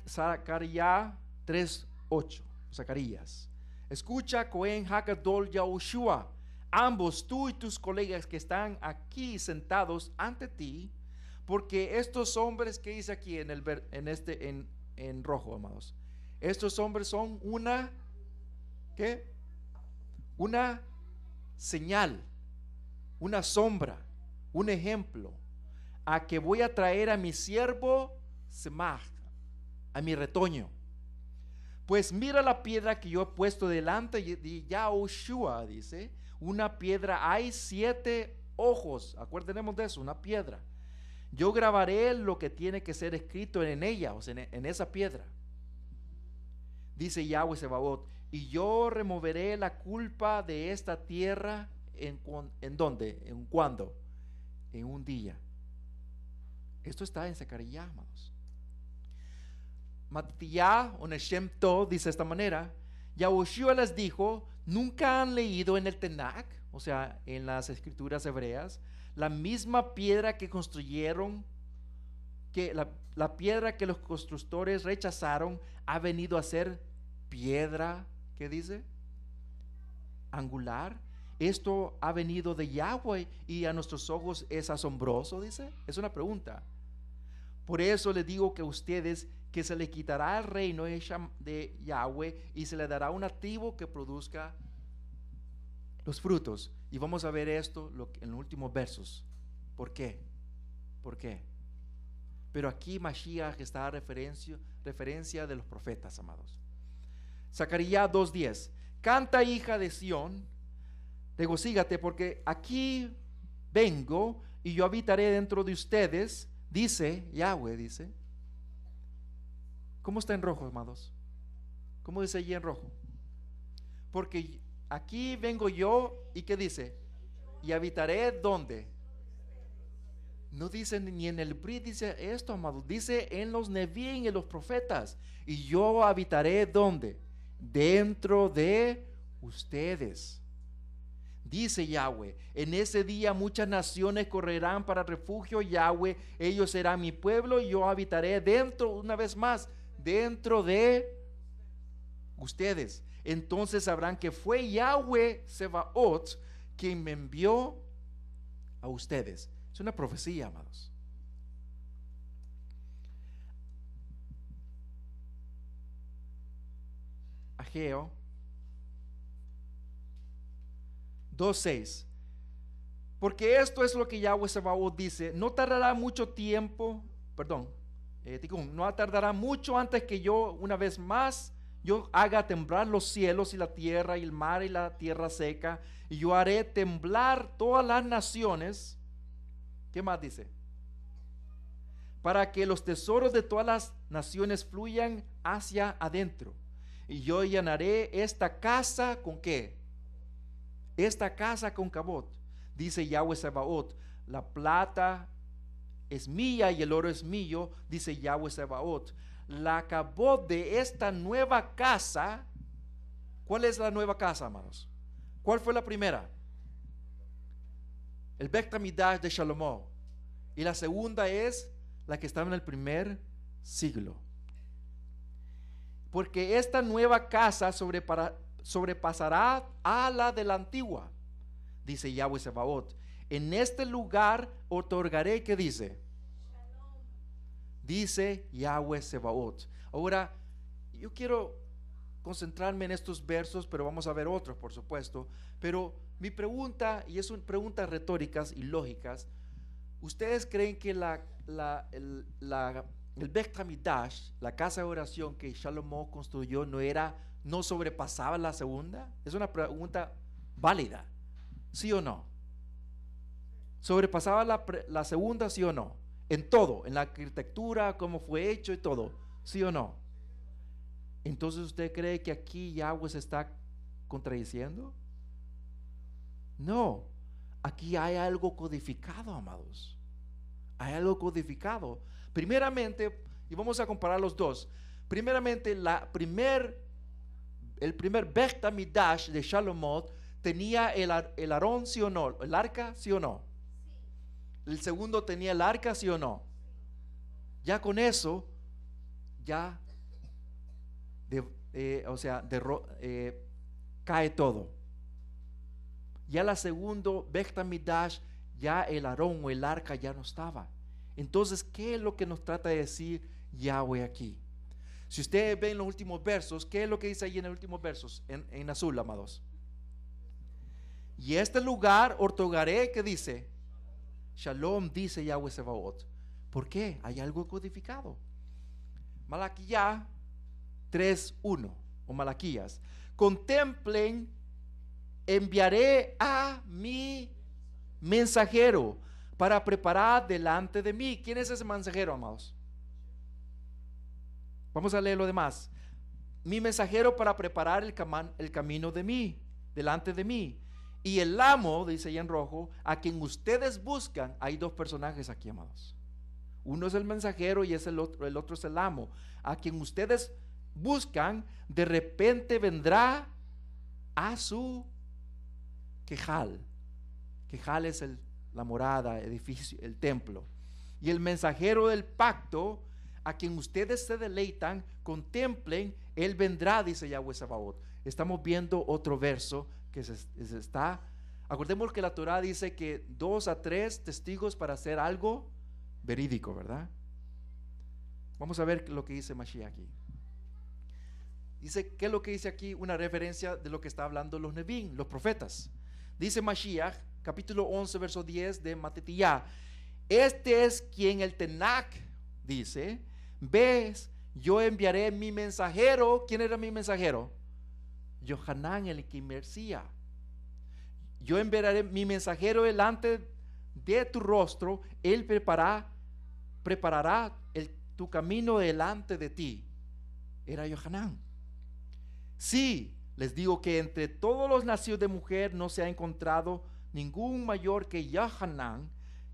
Speaker 1: Zacarías 3.8, Zacarías. Escucha, Cohen Hakadol Yahushua, ambos tú y tus colegas que están aquí sentados ante ti, porque estos hombres que dice aquí en, el, en este en, rojo, amados, estos hombres son una ¿qué? Una señal, una sombra, un ejemplo a que voy a traer a mi siervo Semach, a mi retoño. Pues mira la piedra que yo he puesto delante de Yahushua, dice. Una piedra, hay siete ojos. Acuérdenemos de eso, una piedra. Yo grabaré lo que tiene que ser escrito en ella, o sea, en esa piedra. Dice Yahweh y yo removeré la culpa de esta tierra en, en dónde, en cuándo, en un día. Esto está en Zacarías, amados. Matías o dice de esta manera, Yahushua les dijo, nunca han leído en el Tanakh, o sea, en las escrituras hebreas, la misma piedra que construyeron, que la, piedra que los constructores rechazaron ha venido a ser piedra, ¿qué dice? Angular. Esto ha venido de Yahweh y a nuestros ojos es asombroso, dice. Es una pregunta. Por eso les digo que ustedes que se le quitará el reino de Yahweh y se le dará un activo que produzca los frutos. Y vamos a ver esto en los últimos versos. ¿Por qué? ¿Por qué? Pero aquí Mashiach está a referencia, referencia de los profetas, amados. Zacarías 2.10. Canta hija de Sión, regocígate porque aquí vengo y yo habitaré dentro de ustedes, dice Yahweh, dice ¿Cómo está en rojo, amados? ¿Cómo dice allí en rojo? Porque aquí vengo yo y ¿qué dice? Y habitaré dónde. No dice ni en el PRI, dice esto, amados. Dice en los Nevín, en los profetas. Y yo habitaré donde. Dentro de ustedes. Dice Yahweh, en ese día muchas naciones correrán para refugio Yahweh, ellos serán mi pueblo, y yo habitaré dentro una vez más dentro de ustedes. Entonces sabrán que fue Yahweh Sebaot quien me envió a ustedes. Es una profecía, amados. Ageo 2.6. Porque esto es lo que Yahweh Sebaot dice. No tardará mucho tiempo, perdón, eh, no tardará mucho antes que yo, una vez más, yo haga temblar los cielos y la tierra y el mar y la tierra seca, y yo haré temblar todas las naciones. ¿Qué más dice? Para que los tesoros de todas las naciones fluyan hacia adentro. Y yo llenaré esta casa con qué? Esta casa con cabot, dice Yahweh Sabaoth, la plata es mía y el oro es mío, dice Yahweh Sebaot. La acabó de esta nueva casa. ¿Cuál es la nueva casa, hermanos? ¿Cuál fue la primera? El Bektamidash de Salomón. Y la segunda es la que estaba en el primer siglo. Porque esta nueva casa sobrepasará a la de la antigua, dice Yahweh Sebaot. En este lugar otorgaré, que dice? dice Yahweh Sebaot. Ahora, yo quiero concentrarme en estos versos, pero vamos a ver otros, por supuesto. Pero mi pregunta, y es una pregunta retóricas y lógicas, ¿ustedes creen que la, el, la, el la casa de oración que Shalomó construyó, no era, no sobrepasaba la segunda? Es una pregunta válida, ¿sí o no? ¿Sobrepasaba la, la segunda, sí o no? En todo, en la arquitectura, cómo fue hecho y todo. ¿Sí o no? Entonces usted cree que aquí Yahweh se está contradiciendo? No, aquí hay algo codificado, amados. Hay algo codificado. Primeramente, y vamos a comparar los dos. Primeramente, la el primer Bechtamidash de Shalomot tenía el, el arón, sí o no, el arca, sí o no. El segundo tenía el arca, sí o no. Ya con eso, ya, eh, o sea, eh, cae todo. Ya la segundo, Bechtamidash, ya el arón o el arca ya no estaba. Entonces, ¿qué es lo que nos trata de decir Yahweh aquí? Si ustedes ven los últimos versos, ¿qué es lo que dice ahí en los últimos versos? En, en azul, amados. Y este lugar, ortogaré, que dice, Shalom, dice Yahweh Sebaot. ¿Por qué? Hay algo codificado. Malaquía 3.1 o Malaquías. Contemplen, enviaré a mi mensajero para preparar delante de mí. ¿Quién es ese mensajero, amados? Vamos a leer lo demás. Mi mensajero para preparar el, el camino de mí, delante de mí y el amo, dice ahí en rojo, a quien ustedes buscan, hay dos personajes aquí, amados. Uno es el mensajero y es el otro, el otro es el amo. A quien ustedes buscan, de repente vendrá a su quejal. Quejal es el, la morada, edificio, el templo. Y el mensajero del pacto, a quien ustedes se deleitan, contemplen, él vendrá, dice Yahweh Sabaoth. Estamos viendo otro verso que se, está. Acordemos que la Torah dice que dos a tres testigos para hacer algo verídico, ¿verdad? Vamos a ver lo que dice Mashiach aquí. Dice, ¿qué es lo que dice aquí? Una referencia de lo que está hablando los Nevin, los profetas. Dice Mashiach, capítulo 11, verso 10 de Matetiyah. Este es quien el Tenac dice, ves, yo enviaré mi mensajero. ¿Quién era mi mensajero? Johanán el que mercía. Yo enviaré mi mensajero delante de tu rostro, él preparará tu camino delante de ti. Era Johanán. Sí, les digo que entre todos los nacidos de mujer no se ha encontrado ningún mayor que Johanán,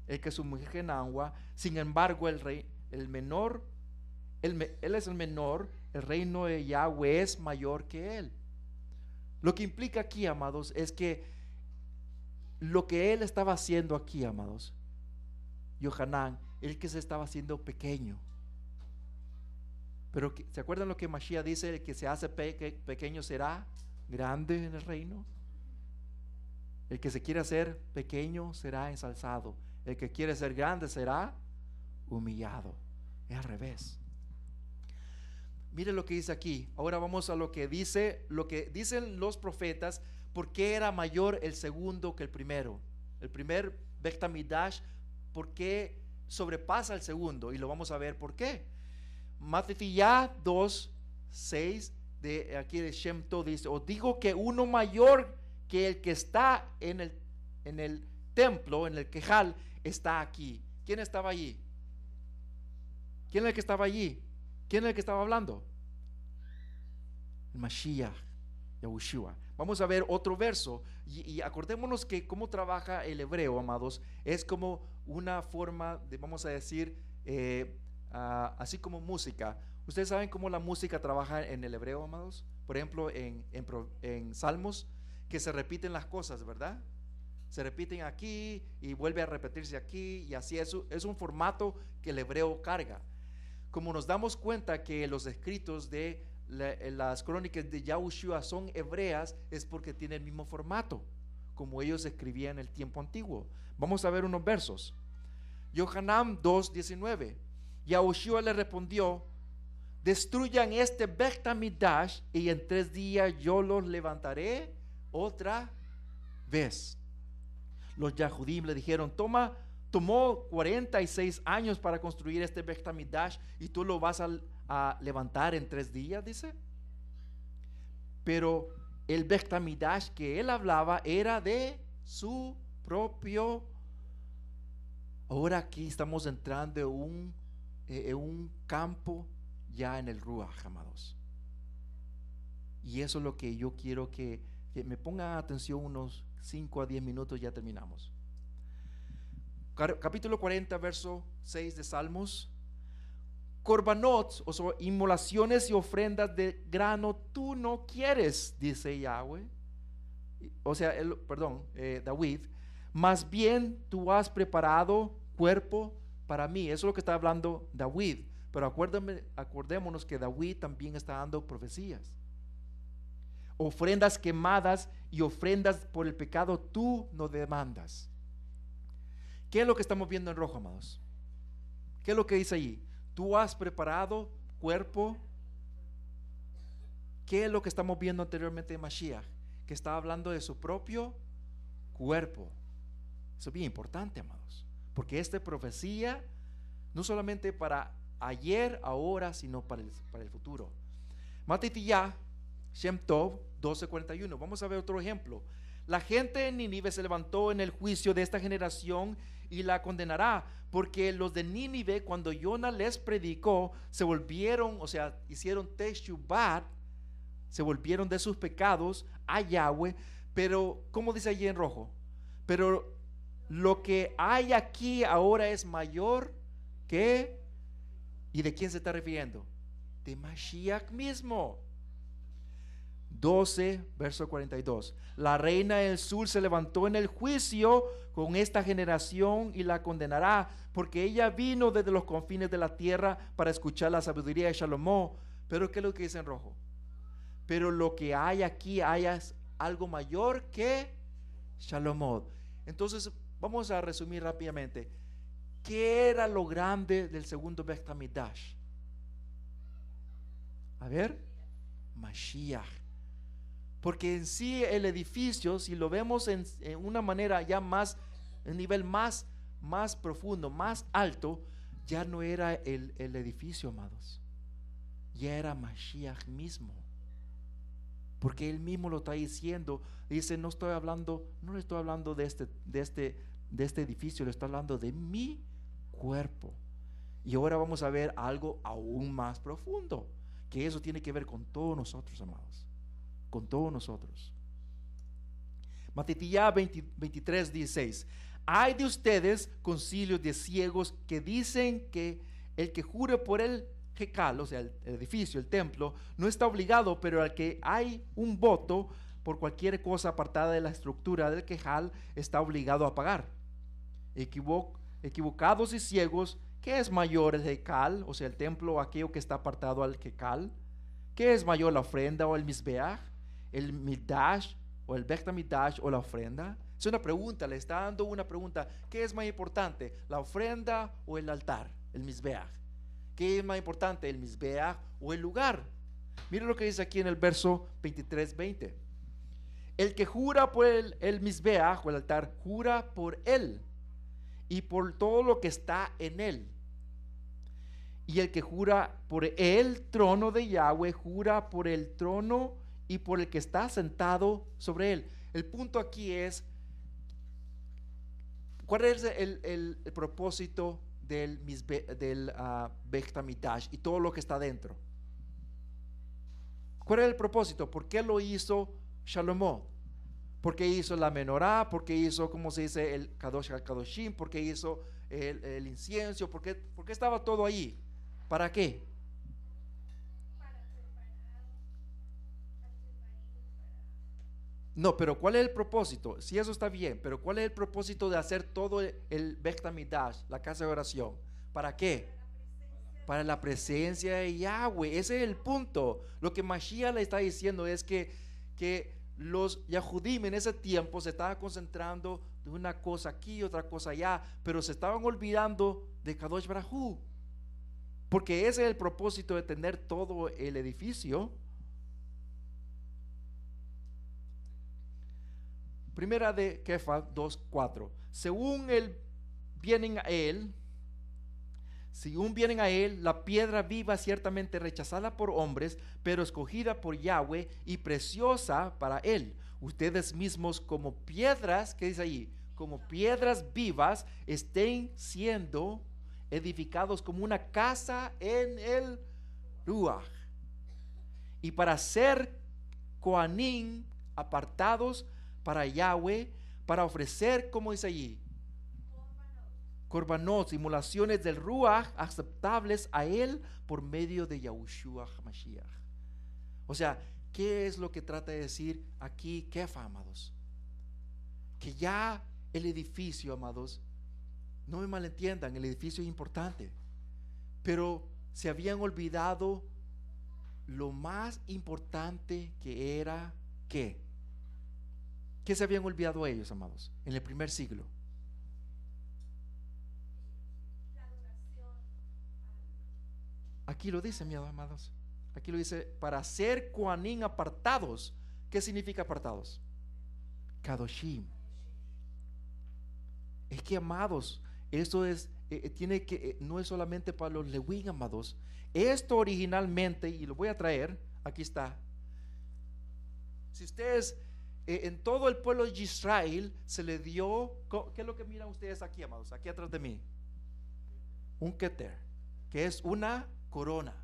Speaker 1: el que su mujer en agua. Sin embargo, el rey, el menor, él es el menor, el reino de Yahweh es mayor que él. Lo que implica aquí, amados, es que lo que él estaba haciendo aquí, amados, Yohanan, el que se estaba haciendo pequeño. Pero ¿se acuerdan lo que Mashiach dice? El que se hace pequeño será grande en el reino. El que se quiere hacer pequeño será ensalzado. El que quiere ser grande será humillado. Es al revés. Mire lo que dice aquí. Ahora vamos a lo que dice, lo que dicen los profetas, por qué era mayor el segundo que el primero. El primer Bektamidash, por qué sobrepasa el segundo y lo vamos a ver por qué. Matefiyah 2, 6 de aquí de shemto dice, os digo que uno mayor que el que está en el, en el templo, en el quejal, está aquí. ¿Quién estaba allí? ¿Quién es el que estaba allí? ¿Quién es el que estaba hablando? Mashiach, Yahushua. Vamos a ver otro verso y, acordémonos que cómo trabaja el hebreo, amados, es como una forma de, vamos a decir, eh, así como música. ¿Ustedes saben cómo la música trabaja en el hebreo, amados? Por ejemplo, en, en, Salmos, que se repiten las cosas, ¿verdad? se repiten aquí y vuelve a repetirse aquí y así es, es un formato que el hebreo carga. Como nos damos cuenta que los escritos de eh, las crónicas de Yahushua son hebreas es porque tiene el mismo formato, como ellos escribían en el tiempo antiguo. Vamos a ver unos versos. Yohanan 2:19. Yahushua le respondió: Destruyan este Bechtamidash y en tres días yo los levantaré otra vez. Los Yahudim le dijeron: Toma, tomó 46 años para construir este Bechtamidash y tú lo vas a a levantar en tres días, dice. Pero el Bechtamidash que él hablaba era de su propio. Ahora aquí estamos entrando en un, eh, un campo ya en el Ruach, amados. Y eso es lo que yo quiero que, que me ponga atención unos 5 a 10 minutos, ya terminamos. Capítulo 40, verso 6 de Salmos corbanot, o sea, inmolaciones y ofrendas de grano tú no quieres, dice Yahweh. O sea, el, perdón, eh, David, más bien tú has preparado cuerpo para mí. Eso es lo que está hablando David. Pero acuérdame, acordémonos que David también está dando profecías. Ofrendas quemadas y ofrendas por el pecado tú no demandas. ¿Qué es lo que estamos viendo en rojo, amados? ¿Qué es lo que dice allí? Tú has preparado cuerpo. ¿Qué es lo que estamos viendo anteriormente de Mashiach? Que está hablando de su propio cuerpo. Eso es bien importante, amados. Porque esta profecía, no solamente para ayer, ahora, sino para el, para el futuro. Matitiyah, Shem Tov, 12:41. Vamos a ver otro ejemplo. La gente de Ninive se levantó en el juicio de esta generación y la condenará, porque los de Nínive, cuando Jonás les predicó, se volvieron, o sea, hicieron Teshuvat, se volvieron de sus pecados a Yahweh, pero, ¿cómo dice allí en rojo? Pero lo que hay aquí ahora es mayor que, ¿y de quién se está refiriendo? De Mashiach mismo. 12, verso 42. La reina del sur se levantó en el juicio con esta generación y la condenará, porque ella vino desde los confines de la tierra para escuchar la sabiduría de Salomón. Pero ¿qué es lo que dice en rojo? Pero lo que hay aquí hay algo mayor que Salomón. Entonces, vamos a resumir rápidamente. ¿Qué era lo grande del segundo Bechtamidash? A ver, Mashiach porque en sí el edificio, si lo vemos en, una manera ya más, un nivel más, más profundo, más alto, ya no era el, edificio, amados. Ya era Mashiach mismo. Porque él mismo lo está diciendo. Dice, no estoy hablando, no le estoy hablando de este, de este, de este edificio, le estoy hablando de mi cuerpo. Y ahora vamos a ver algo aún más profundo. Que eso tiene que ver con todos nosotros, amados con todos nosotros. matitilla 23, 16. Hay de ustedes concilios de ciegos que dicen que el que jure por el jecal, o sea, el, edificio, el templo, no está obligado, pero al que hay un voto por cualquier cosa apartada de la estructura del quejal está obligado a pagar. equivocados y ciegos, ¿qué es mayor el jecal, o sea, el templo, aquello que está apartado al jecal? ¿Qué es mayor la ofrenda o el misbeah? el Midash o el Bechta Midash o la ofrenda? Es una pregunta, le está dando una pregunta. ¿Qué es más importante, la ofrenda o el altar, el Mizbeach? ¿Qué es más importante, el Mizbeach o el lugar? Mira lo que dice aquí en el verso 23-20. El que jura por el, el o el altar, jura por él y por todo lo que está en él. Y el que jura por el trono de Yahweh, jura por el trono y por el que está sentado sobre él. El punto aquí es, ¿cuál es el, propósito del, del ah, y todo lo que está dentro? ¿Cuál es el propósito? ¿Por qué lo hizo Shalomó? ¿Por qué hizo la menorá? ¿Por qué hizo, como se dice, el Kadosh al Kadoshim? ¿Por qué hizo el, incienso? ¿Por qué, ¿Por qué estaba todo ahí? ¿Para qué? No, pero ¿cuál es el propósito? Si eso está bien, pero ¿cuál es el propósito de hacer todo el Bechtamidash, la casa de oración? ¿Para qué? Para la presencia de Yahweh. Ese es el punto. Lo que Mashiach le está diciendo es que, que los Yahudim en ese tiempo se estaban concentrando de una cosa aquí, otra cosa allá, pero se estaban olvidando de Kadosh Barajú. Porque ese es el propósito de tener todo el edificio Primera de Kefa 2.4. Según él vienen a él, según vienen a él, la piedra viva ciertamente rechazada por hombres, pero escogida por Yahweh y preciosa para él. Ustedes mismos como piedras, ¿qué dice ahí? Como piedras vivas estén siendo edificados como una casa en el Ruach. Y para ser Coanín apartados, para Yahweh, para ofrecer, como dice allí, Corbanot, simulaciones del Ruach aceptables a Él por medio de Yahushua HaMashiach. O sea, ¿qué es lo que trata de decir aquí Kefa, amados? Que ya el edificio, amados, no me malentiendan, el edificio es importante, pero se habían olvidado lo más importante que era que ¿Qué se habían olvidado ellos, amados, en el primer siglo? Aquí lo dice, mi amados. Aquí lo dice, para ser Kuanin apartados. ¿Qué significa apartados? Kadoshim. Es que, amados, esto es, eh, eh, tiene que, eh, no es solamente para los Lewin, amados. Esto originalmente, y lo voy a traer, aquí está. Si ustedes eh, en todo el pueblo de Israel se le dio, ¿qué es lo que miran ustedes aquí, amados? Aquí atrás de mí. Un keter, que es una corona.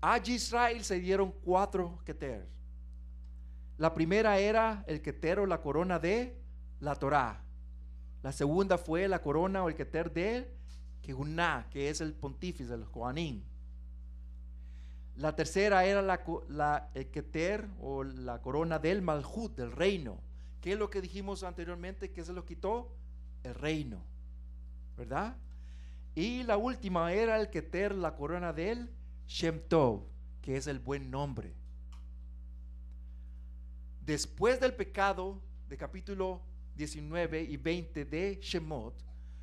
Speaker 1: A Israel se dieron cuatro keter. La primera era el keter o la corona de la Torá. La segunda fue la corona o el keter de Kehuná, que es el pontífice, el Joanín. La tercera era la, el keter o la corona del malhut, del reino. ¿Qué es lo que dijimos anteriormente? que se lo quitó? El reino, ¿verdad? Y la última era el keter, la corona del Shem que es el buen nombre. Después del pecado de capítulo 19 y 20 de Shemot,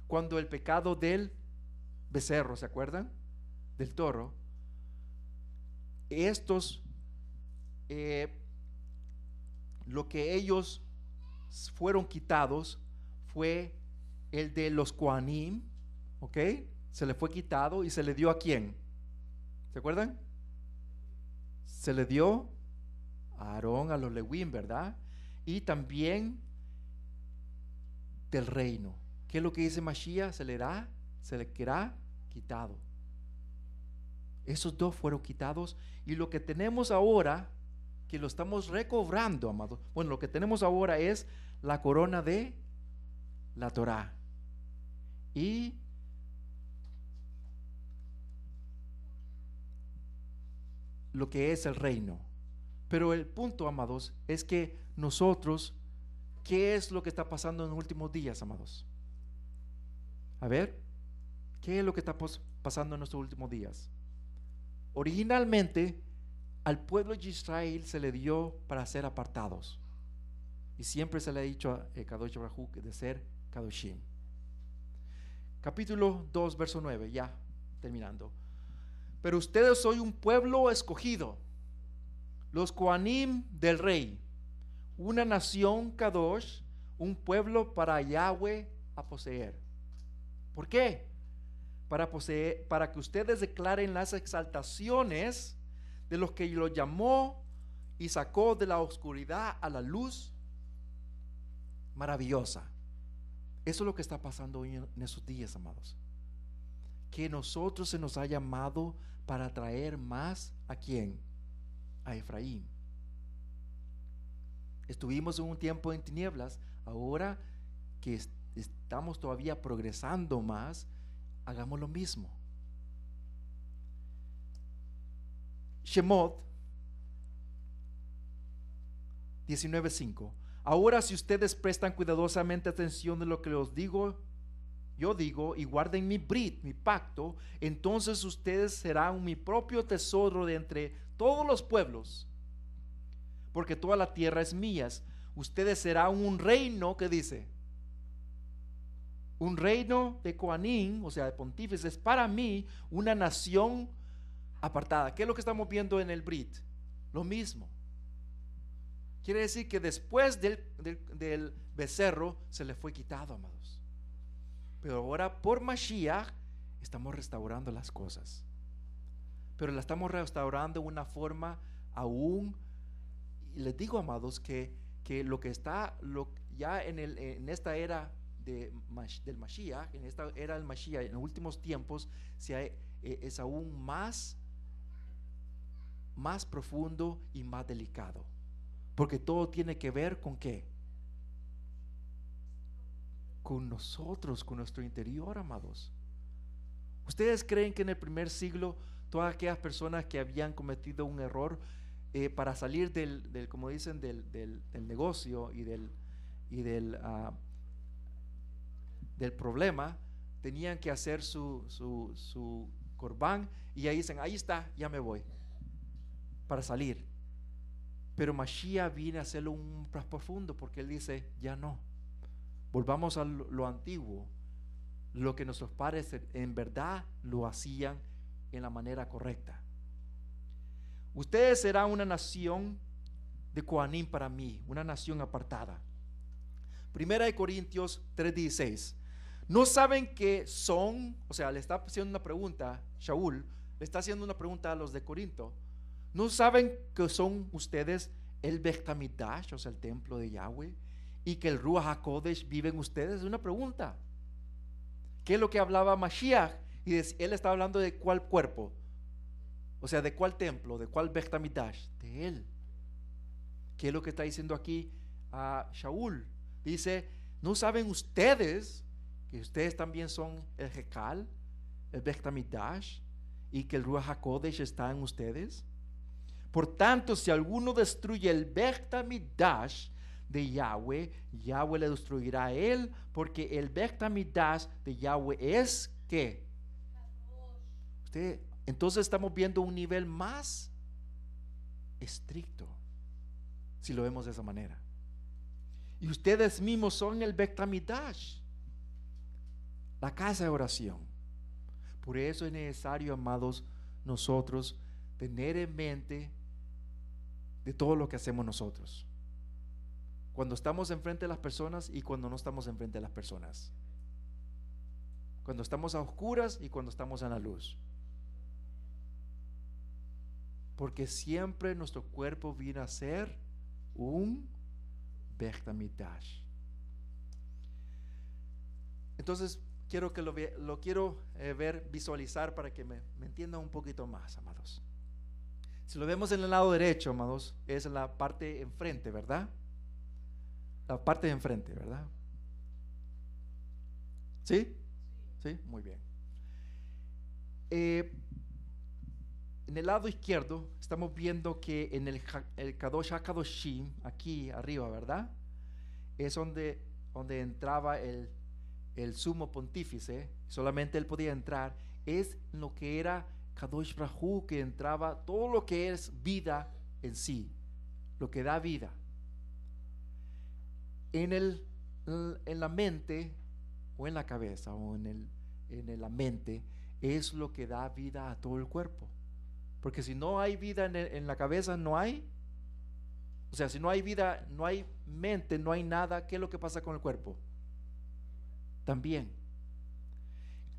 Speaker 1: cuando el pecado del becerro, ¿se acuerdan? Del toro, estos, eh, lo que ellos fueron quitados fue el de los Koanim, ¿ok? Se le fue quitado y se le dio a quién? ¿Se acuerdan? Se le dio a Aarón, a los Lewin, ¿verdad? Y también del reino. ¿Qué es lo que dice Mashiach? Se le da, se le quedará quitado. Esos dos fueron quitados y lo que tenemos ahora, que lo estamos recobrando, amados. Bueno, lo que tenemos ahora es la corona de la Torá. Y lo que es el reino. Pero el punto, amados, es que nosotros, ¿qué es lo que está pasando en los últimos días, amados? A ver, ¿qué es lo que está pasando en nuestros últimos días? Originalmente, al pueblo de Israel se le dio para ser apartados. Y siempre se le ha dicho a eh, Kadosh que de ser Kadoshim. Capítulo 2, verso 9, ya terminando. Pero ustedes soy un pueblo escogido, los Koanim del rey, una nación Kadosh, un pueblo para Yahweh a poseer. ¿Por qué? para, poseer, para que ustedes declaren las exaltaciones de los que lo llamó y sacó de la oscuridad a la luz maravillosa. Eso es lo que está pasando hoy en esos días, amados. Que nosotros se nos ha llamado para traer más a quién? A Efraín. Estuvimos un tiempo en tinieblas, ahora que estamos todavía progresando más, hagamos lo mismo. Shemot 19.5. Ahora si ustedes prestan cuidadosamente atención de lo que os digo, yo digo, y guarden mi brit, mi pacto, entonces ustedes serán mi propio tesoro de entre todos los pueblos, porque toda la tierra es mía. Ustedes serán un reino que dice, un reino de Coanín, o sea, de pontífices, para mí una nación apartada. ¿Qué es lo que estamos viendo en el Brit? Lo mismo. Quiere decir que después del, becerro se le fue quitado, amados. Pero ahora por Mashiach estamos restaurando las cosas. Pero la estamos restaurando de una forma aún. Y les digo, amados, que, que lo que está ya en, en esta era del Mashiach, en esta era el Mashiach, en los últimos tiempos, eh, es aún más, más profundo y más delicado. Porque todo tiene que ver con qué? Con nosotros, con nuestro interior, amados. ¿Ustedes creen que en el primer siglo todas aquellas personas que habían cometido un error eh, para salir del, como dicen, del, negocio y del, y del ah, del problema, tenían que hacer su, su, corbán y ahí dicen, ahí está, ya me voy, para salir. Pero Mashiach viene a hacerlo un paso profundo porque él dice, ya no, volvamos a lo, antiguo, lo que nuestros padres en verdad lo hacían en la manera correcta. Ustedes serán una nación de Coanim para mí, una nación apartada. Primera de Corintios 3:16. No saben que son, o sea, le está haciendo una pregunta, Shaul, le está haciendo una pregunta a los de Corinto. No saben que son ustedes el Bechtamidash, o sea, el templo de Yahweh, y que el Ruach HaKodesh viven ustedes. Es una pregunta. ¿Qué es lo que hablaba Mashiach? Y él está hablando de cuál cuerpo, o sea, de cuál templo, de cuál Bechtamidash, de él. ¿Qué es lo que está diciendo aquí a ah, Shaul? Dice, no saben ustedes que ustedes también son el Jecal, el Bechtamidash, y que el Ruach HaKodesh está en ustedes? Por tanto, si alguno destruye el Bechtamidash de Yahweh, Yahweh le destruirá a él, porque el Bechtamidash de Yahweh es que. entonces estamos viendo un nivel más estricto, si lo vemos de esa manera. Y ustedes mismos son el Bechtamidash la casa de oración. Por eso es necesario, amados, nosotros tener en mente de todo lo que hacemos nosotros. Cuando estamos enfrente de las personas y cuando no estamos enfrente de las personas. Cuando estamos a oscuras y cuando estamos a la luz. Porque siempre nuestro cuerpo viene a ser un Bechtamitash. Entonces, quiero que lo, lo quiero eh, ver, visualizar para que me, entienda un poquito más, amados. Si lo vemos en el lado derecho, amados, es la parte enfrente, ¿verdad? La parte de enfrente, ¿verdad? ¿Sí? Sí, muy bien. Eh, en el lado izquierdo estamos viendo que en el, el Kadosh HaKadoshim, aquí arriba, ¿verdad? Es donde, donde entraba el el sumo pontífice, solamente él podía entrar, es lo que era Kadosh Rahu, que entraba todo lo que es vida en sí, lo que da vida. En, el, en la mente, o en la cabeza, o en, el, en la mente, es lo que da vida a todo el cuerpo. Porque si no hay vida en, en la cabeza, no hay. O sea, si no hay vida, no hay mente, no hay nada, ¿qué es lo que pasa con el cuerpo? también.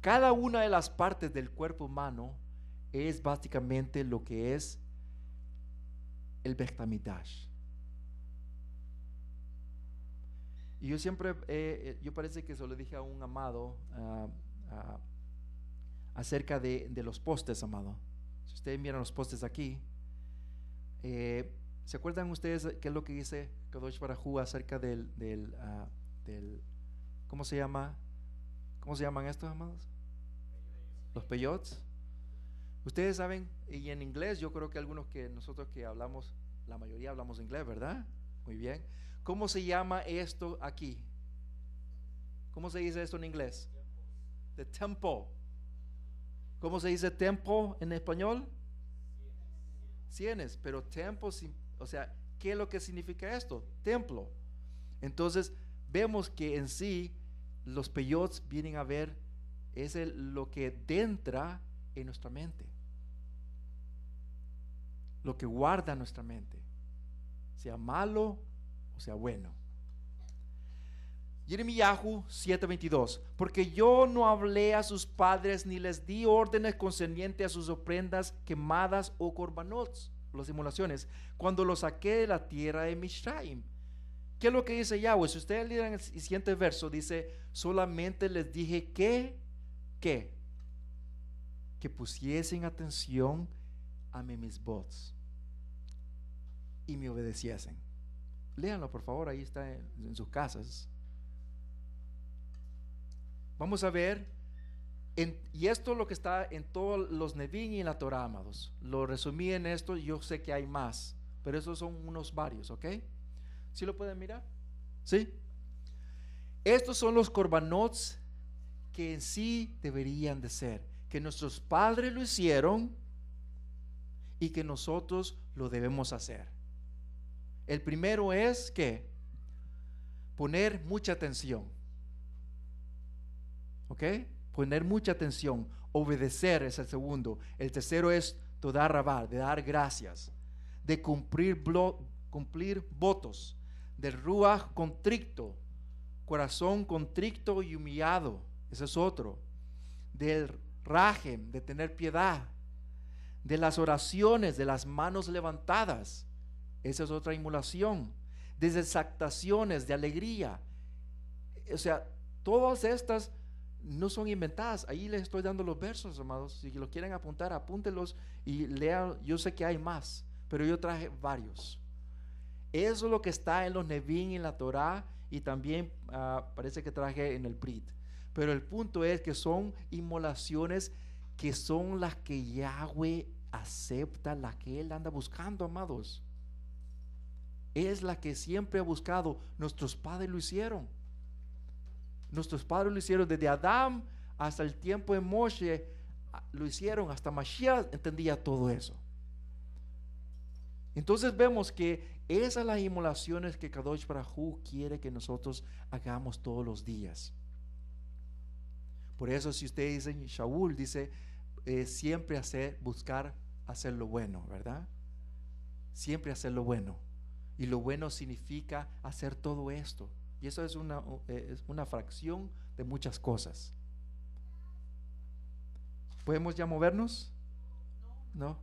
Speaker 1: Cada una de las partes del cuerpo humano es básicamente lo que es el Bechtamidash. Y yo siempre, eh, eh, yo parece que se lo dije a un amado ah, ah, acerca de, los postes, amado. Si ustedes miran los postes aquí, eh, ¿se acuerdan ustedes qué es lo que dice Kadosh Barajú acerca del ah, ¿cómo se llama? ¿Cómo se llaman estos, amados? Los peyotes. Ustedes saben, y en inglés, yo creo que algunos que nosotros que hablamos, la mayoría hablamos inglés, ¿verdad? Muy bien. ¿Cómo se llama esto aquí? ¿Cómo se dice esto en inglés? The temple. ¿Cómo se dice tempo en español? Cienes, pero tempo, o sea, ¿qué es lo que significa esto? Templo. Entonces, vemos que en sí los peyots vienen a ver es lo que entra en nuestra mente, lo que guarda nuestra mente, sea malo o sea bueno. Jeremías 7:22, porque yo no hablé a sus padres ni les di órdenes concernientes a sus ofrendas quemadas o corbanots, las simulaciones, cuando los saqué de la tierra de Mishraim ¿Qué es lo que dice Yahweh? Si ustedes leen el siguiente verso, dice, solamente les dije que, que, que pusiesen atención a mis bots y me obedeciesen. Léanlo, por favor, ahí está en, sus casas. Vamos a ver, y esto es lo que está en todos los Nevin y en la Torah, amados. Lo resumí en esto, yo sé que hay más, pero esos son unos varios, ¿ok? ¿Sí lo pueden mirar? ¿Sí? Estos son los corbanots que en sí deberían de ser, que nuestros padres lo hicieron y que nosotros lo debemos hacer. El primero es que poner mucha atención. ¿Ok? Poner mucha atención. Obedecer es el segundo. El tercero es toda rabar, de dar gracias, de cumplir, cumplir votos del ruach contricto, corazón contricto y humillado, ese es otro, del raje de tener piedad, de las oraciones, de las manos levantadas, esa es otra emulación de exactaciones de alegría, o sea, todas estas no son inventadas. Ahí les estoy dando los versos, amados. Si lo quieren apuntar, apúntelos y lean. Yo sé que hay más, pero yo traje varios. Eso es lo que está en los Nevin y en la Torá y también ah, parece que traje en el Brit. Pero el punto es que son inmolaciones que son las que Yahweh acepta, las que Él anda buscando, amados. Es la que siempre ha buscado. Nuestros padres lo hicieron. Nuestros padres lo hicieron desde Adán hasta el tiempo de Moshe. Ah, lo hicieron hasta Mashiach. Entendía todo eso. Entonces vemos que esas las inmolaciones que Kadosh Barajú quiere que nosotros hagamos todos los días. Por eso si ustedes dicen, Shaul dice, eh, siempre hacer, buscar hacer lo bueno, ¿verdad? Siempre hacer lo bueno. Y lo bueno significa hacer todo esto. Y eso es una, eh, es una fracción de muchas cosas. ¿Podemos ya movernos? ¿No?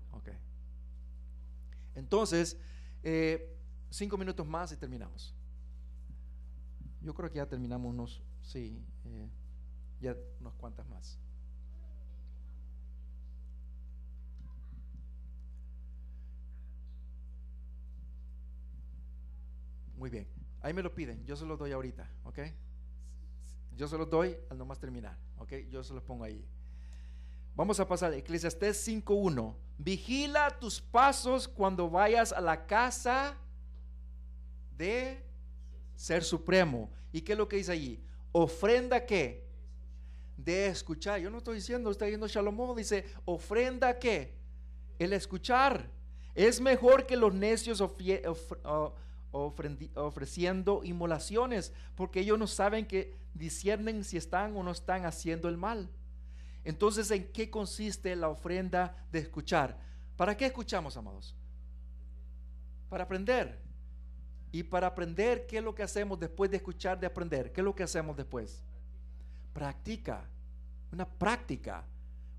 Speaker 1: Entonces, eh, cinco minutos más y terminamos. Yo creo que ya terminamos unos, sí, eh, ya unos cuantas más. Muy bien. Ahí me lo piden. Yo se los doy ahorita, ¿ok? Yo se los doy al nomás terminar, ¿ok? Yo se los pongo ahí. Vamos a pasar, Eclesiastés 5.1. Vigila tus pasos cuando vayas a la casa de ser supremo. ¿Y qué es lo que dice allí? Ofrenda qué? De escuchar. Yo no estoy diciendo, está diciendo shalomón dice, ofrenda qué? El escuchar. Es mejor que los necios ofreciendo inmolaciones, porque ellos no saben que disciernen si están o no están haciendo el mal. Entonces, ¿en qué consiste la ofrenda de escuchar? ¿Para qué escuchamos, amados? Para aprender. Y para aprender, ¿qué es lo que hacemos después de escuchar, de aprender? ¿Qué es lo que hacemos después? Practica. Una práctica.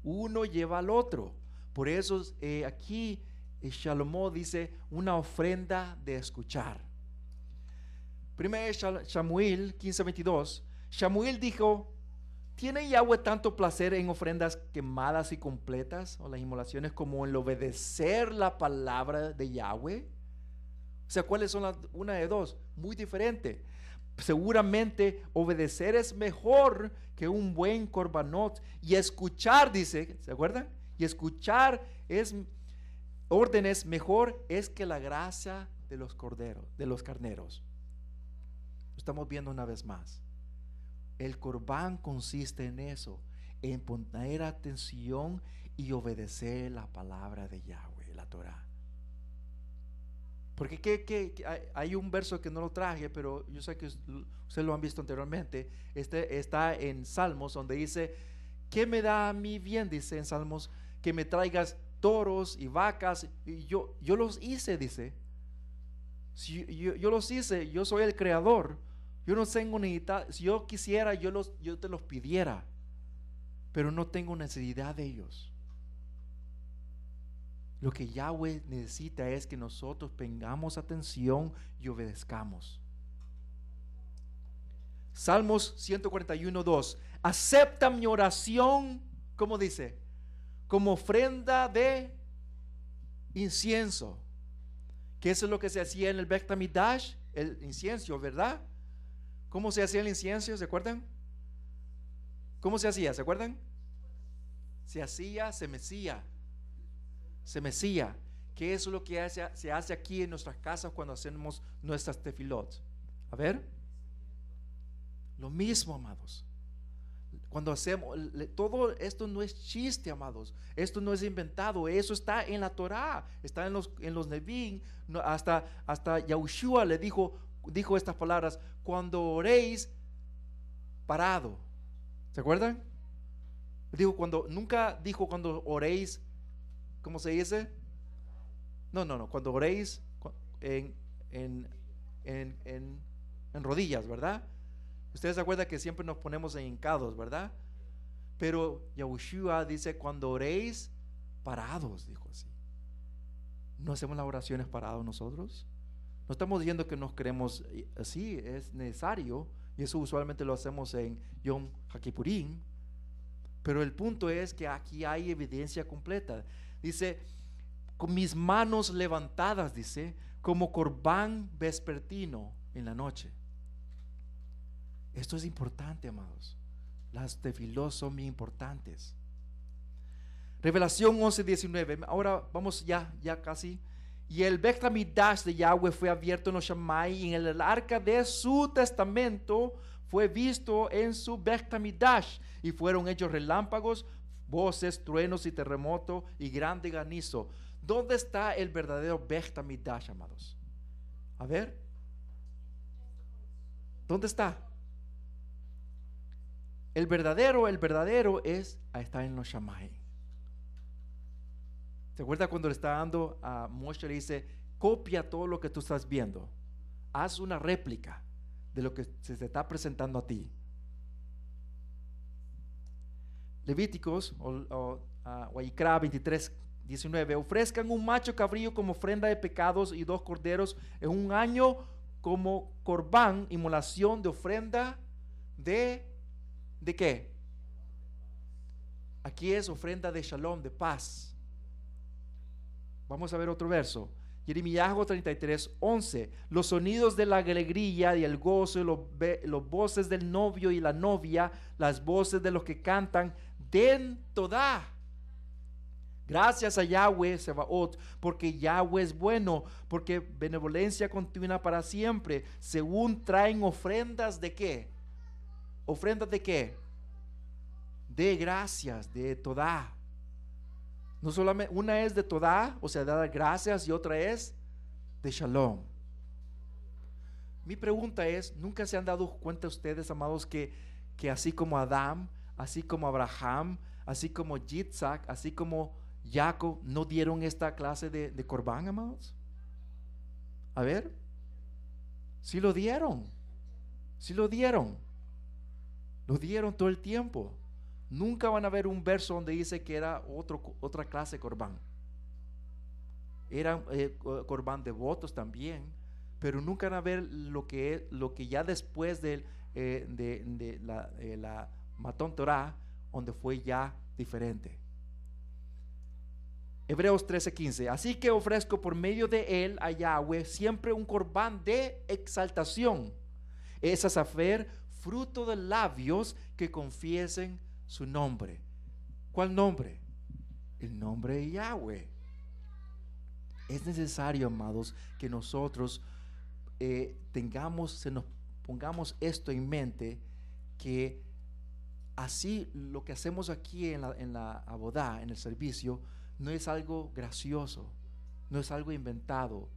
Speaker 1: Uno lleva al otro. Por eso eh, aquí eh, Shalomó dice una ofrenda de escuchar. Primero Shamuel 15:22. Shamuel dijo, ¿Tiene Yahweh tanto placer en ofrendas quemadas y completas o las inmolaciones como en obedecer la palabra de Yahweh? O sea, ¿cuáles son las una de dos? Muy diferente. Seguramente obedecer es mejor que un buen corbanot y escuchar, dice, ¿se acuerdan? Y escuchar es órdenes mejor es que la gracia de los corderos, de los carneros. Lo estamos viendo una vez más. El corbán consiste en eso, en poner atención y obedecer la palabra de Yahweh, la Torah. Porque hay un verso que no lo traje, pero yo sé que ustedes lo han visto anteriormente. Este está en Salmos, donde dice, ¿qué me da a mí bien? Dice en Salmos, que me traigas toros y vacas. Y yo, yo los hice, dice. yo, los hice, yo soy el creador. Yo no tengo necesidad, si yo quisiera, yo, los, yo te los pidiera, pero no tengo necesidad de ellos. Lo que Yahweh necesita es que nosotros Tengamos atención y obedezcamos. Salmos 141, 2. Acepta mi oración, como dice, como ofrenda de incienso. Que eso es lo que se hacía en el Bechtamidash, el incienso, ¿verdad? ¿Cómo se hacía el incienso? ¿Se acuerdan? ¿Cómo se hacía? ¿Se acuerdan? Se hacía, se mecía. Se mecía. ¿Qué es lo que se hace aquí en nuestras casas cuando hacemos nuestras tefilot? A ver. Lo mismo, amados. Cuando hacemos, todo esto no es chiste, amados. Esto no es inventado. Eso está en la Torá, está en los, en los Nevin. Hasta, hasta Yahushua le dijo, dijo estas palabras, cuando oréis parado. ¿Se acuerdan? Dijo cuando, nunca dijo cuando oréis, ¿cómo se dice? No, no, no, cuando oréis en, en rodillas, ¿verdad? Ustedes se acuerdan que siempre nos ponemos en hincados, ¿verdad? Pero Yahushua dice, cuando oréis parados, dijo así. ¿No hacemos las oraciones parados nosotros? No estamos diciendo que nos creemos así, eh, es necesario, y eso usualmente lo hacemos en John Hakipurim, pero el punto es que aquí hay evidencia completa. Dice, con mis manos levantadas, dice, como corbán vespertino en la noche. Esto es importante, amados. Las tefilos son muy importantes. Revelación 11:19. Ahora vamos ya, ya casi y el Bechtamidash de Yahweh fue abierto en Oshamay y en el arca de su testamento fue visto en su Bechtamidash y fueron hechos relámpagos, voces, truenos y terremoto y grande ganizo. ¿Dónde está el verdadero Bechtamidash amados? A ver. ¿Dónde está? El verdadero, el verdadero es está en los ¿Se acuerda cuando le está dando a Moshe? Le dice, copia todo lo que tú estás viendo. Haz una réplica de lo que se te está presentando a ti. Levíticos o, o, 23, ah, 19. Ofrezcan un macho cabrío como ofrenda de pecados y dos corderos en un año como corbán, inmolación de ofrenda de... ¿De qué? Aquí es ofrenda de shalom, de paz. Vamos a ver otro verso. Jeremías 33, 11. Los sonidos de la alegría y el gozo, y los, voces del novio y la novia, las voces de los que cantan, den toda. Gracias a Yahweh Sebaot, porque Yahweh es bueno, porque benevolencia continua para siempre. Según traen ofrendas de qué? Ofrendas de qué? De gracias, de toda. No solamente, una es de toda, o sea, de dar gracias, y otra es de shalom. Mi pregunta es, ¿nunca se han dado cuenta ustedes, amados, que, que así como Adán, así como Abraham, así como Yitzhak, así como Jacob, no dieron esta clase de, de corbán, amados? A ver, si ¿sí lo dieron, si ¿Sí lo dieron, lo dieron todo el tiempo. Nunca van a ver un verso donde dice que era otro, otra clase de corbán. Eran eh, corbán de devotos también, pero nunca van a ver lo que, lo que ya después eh, de, la, Matón Torah, donde fue ya diferente. Hebreos 13:15. Así que ofrezco por medio de él a Yahweh siempre un corbán de exaltación. Es a fruto de labios que confiesen su nombre. ¿Cuál nombre? El nombre de Yahweh. Es necesario, amados, que nosotros eh, tengamos, se nos pongamos esto en mente, que así lo que hacemos aquí en la, en abodá, en el servicio, no es algo gracioso, no es algo inventado.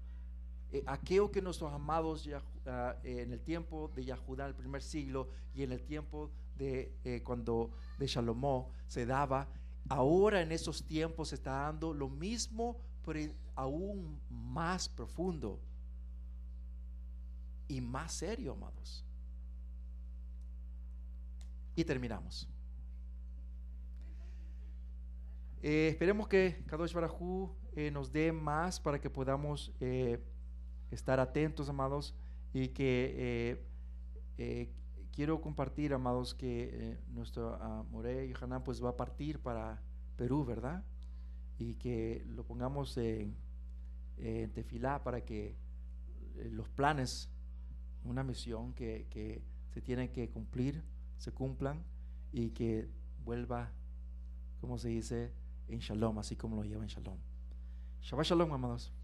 Speaker 1: Eh, aquello que nuestros amados ya, ah, en el tiempo de Yahudá, el primer siglo, y en el tiempo eh, cuando de Shalomó se daba, ahora en esos tiempos se está dando lo mismo, pero aún más profundo y más serio, amados. Y terminamos. Eh, esperemos que Kadosh Barajú eh, nos dé más para que podamos estar atentos, amados, y que quiero compartir, amados, que eh, nuestro Amore ah, y Hanan pues va a partir para Perú, ¿verdad? Y que lo pongamos en, tefilá para que eh, los planes, una misión que, que se tiene que cumplir, se cumplan y que vuelva, como se dice, en shalom, así como lo lleva en shalom. Shabbat shalom, amados.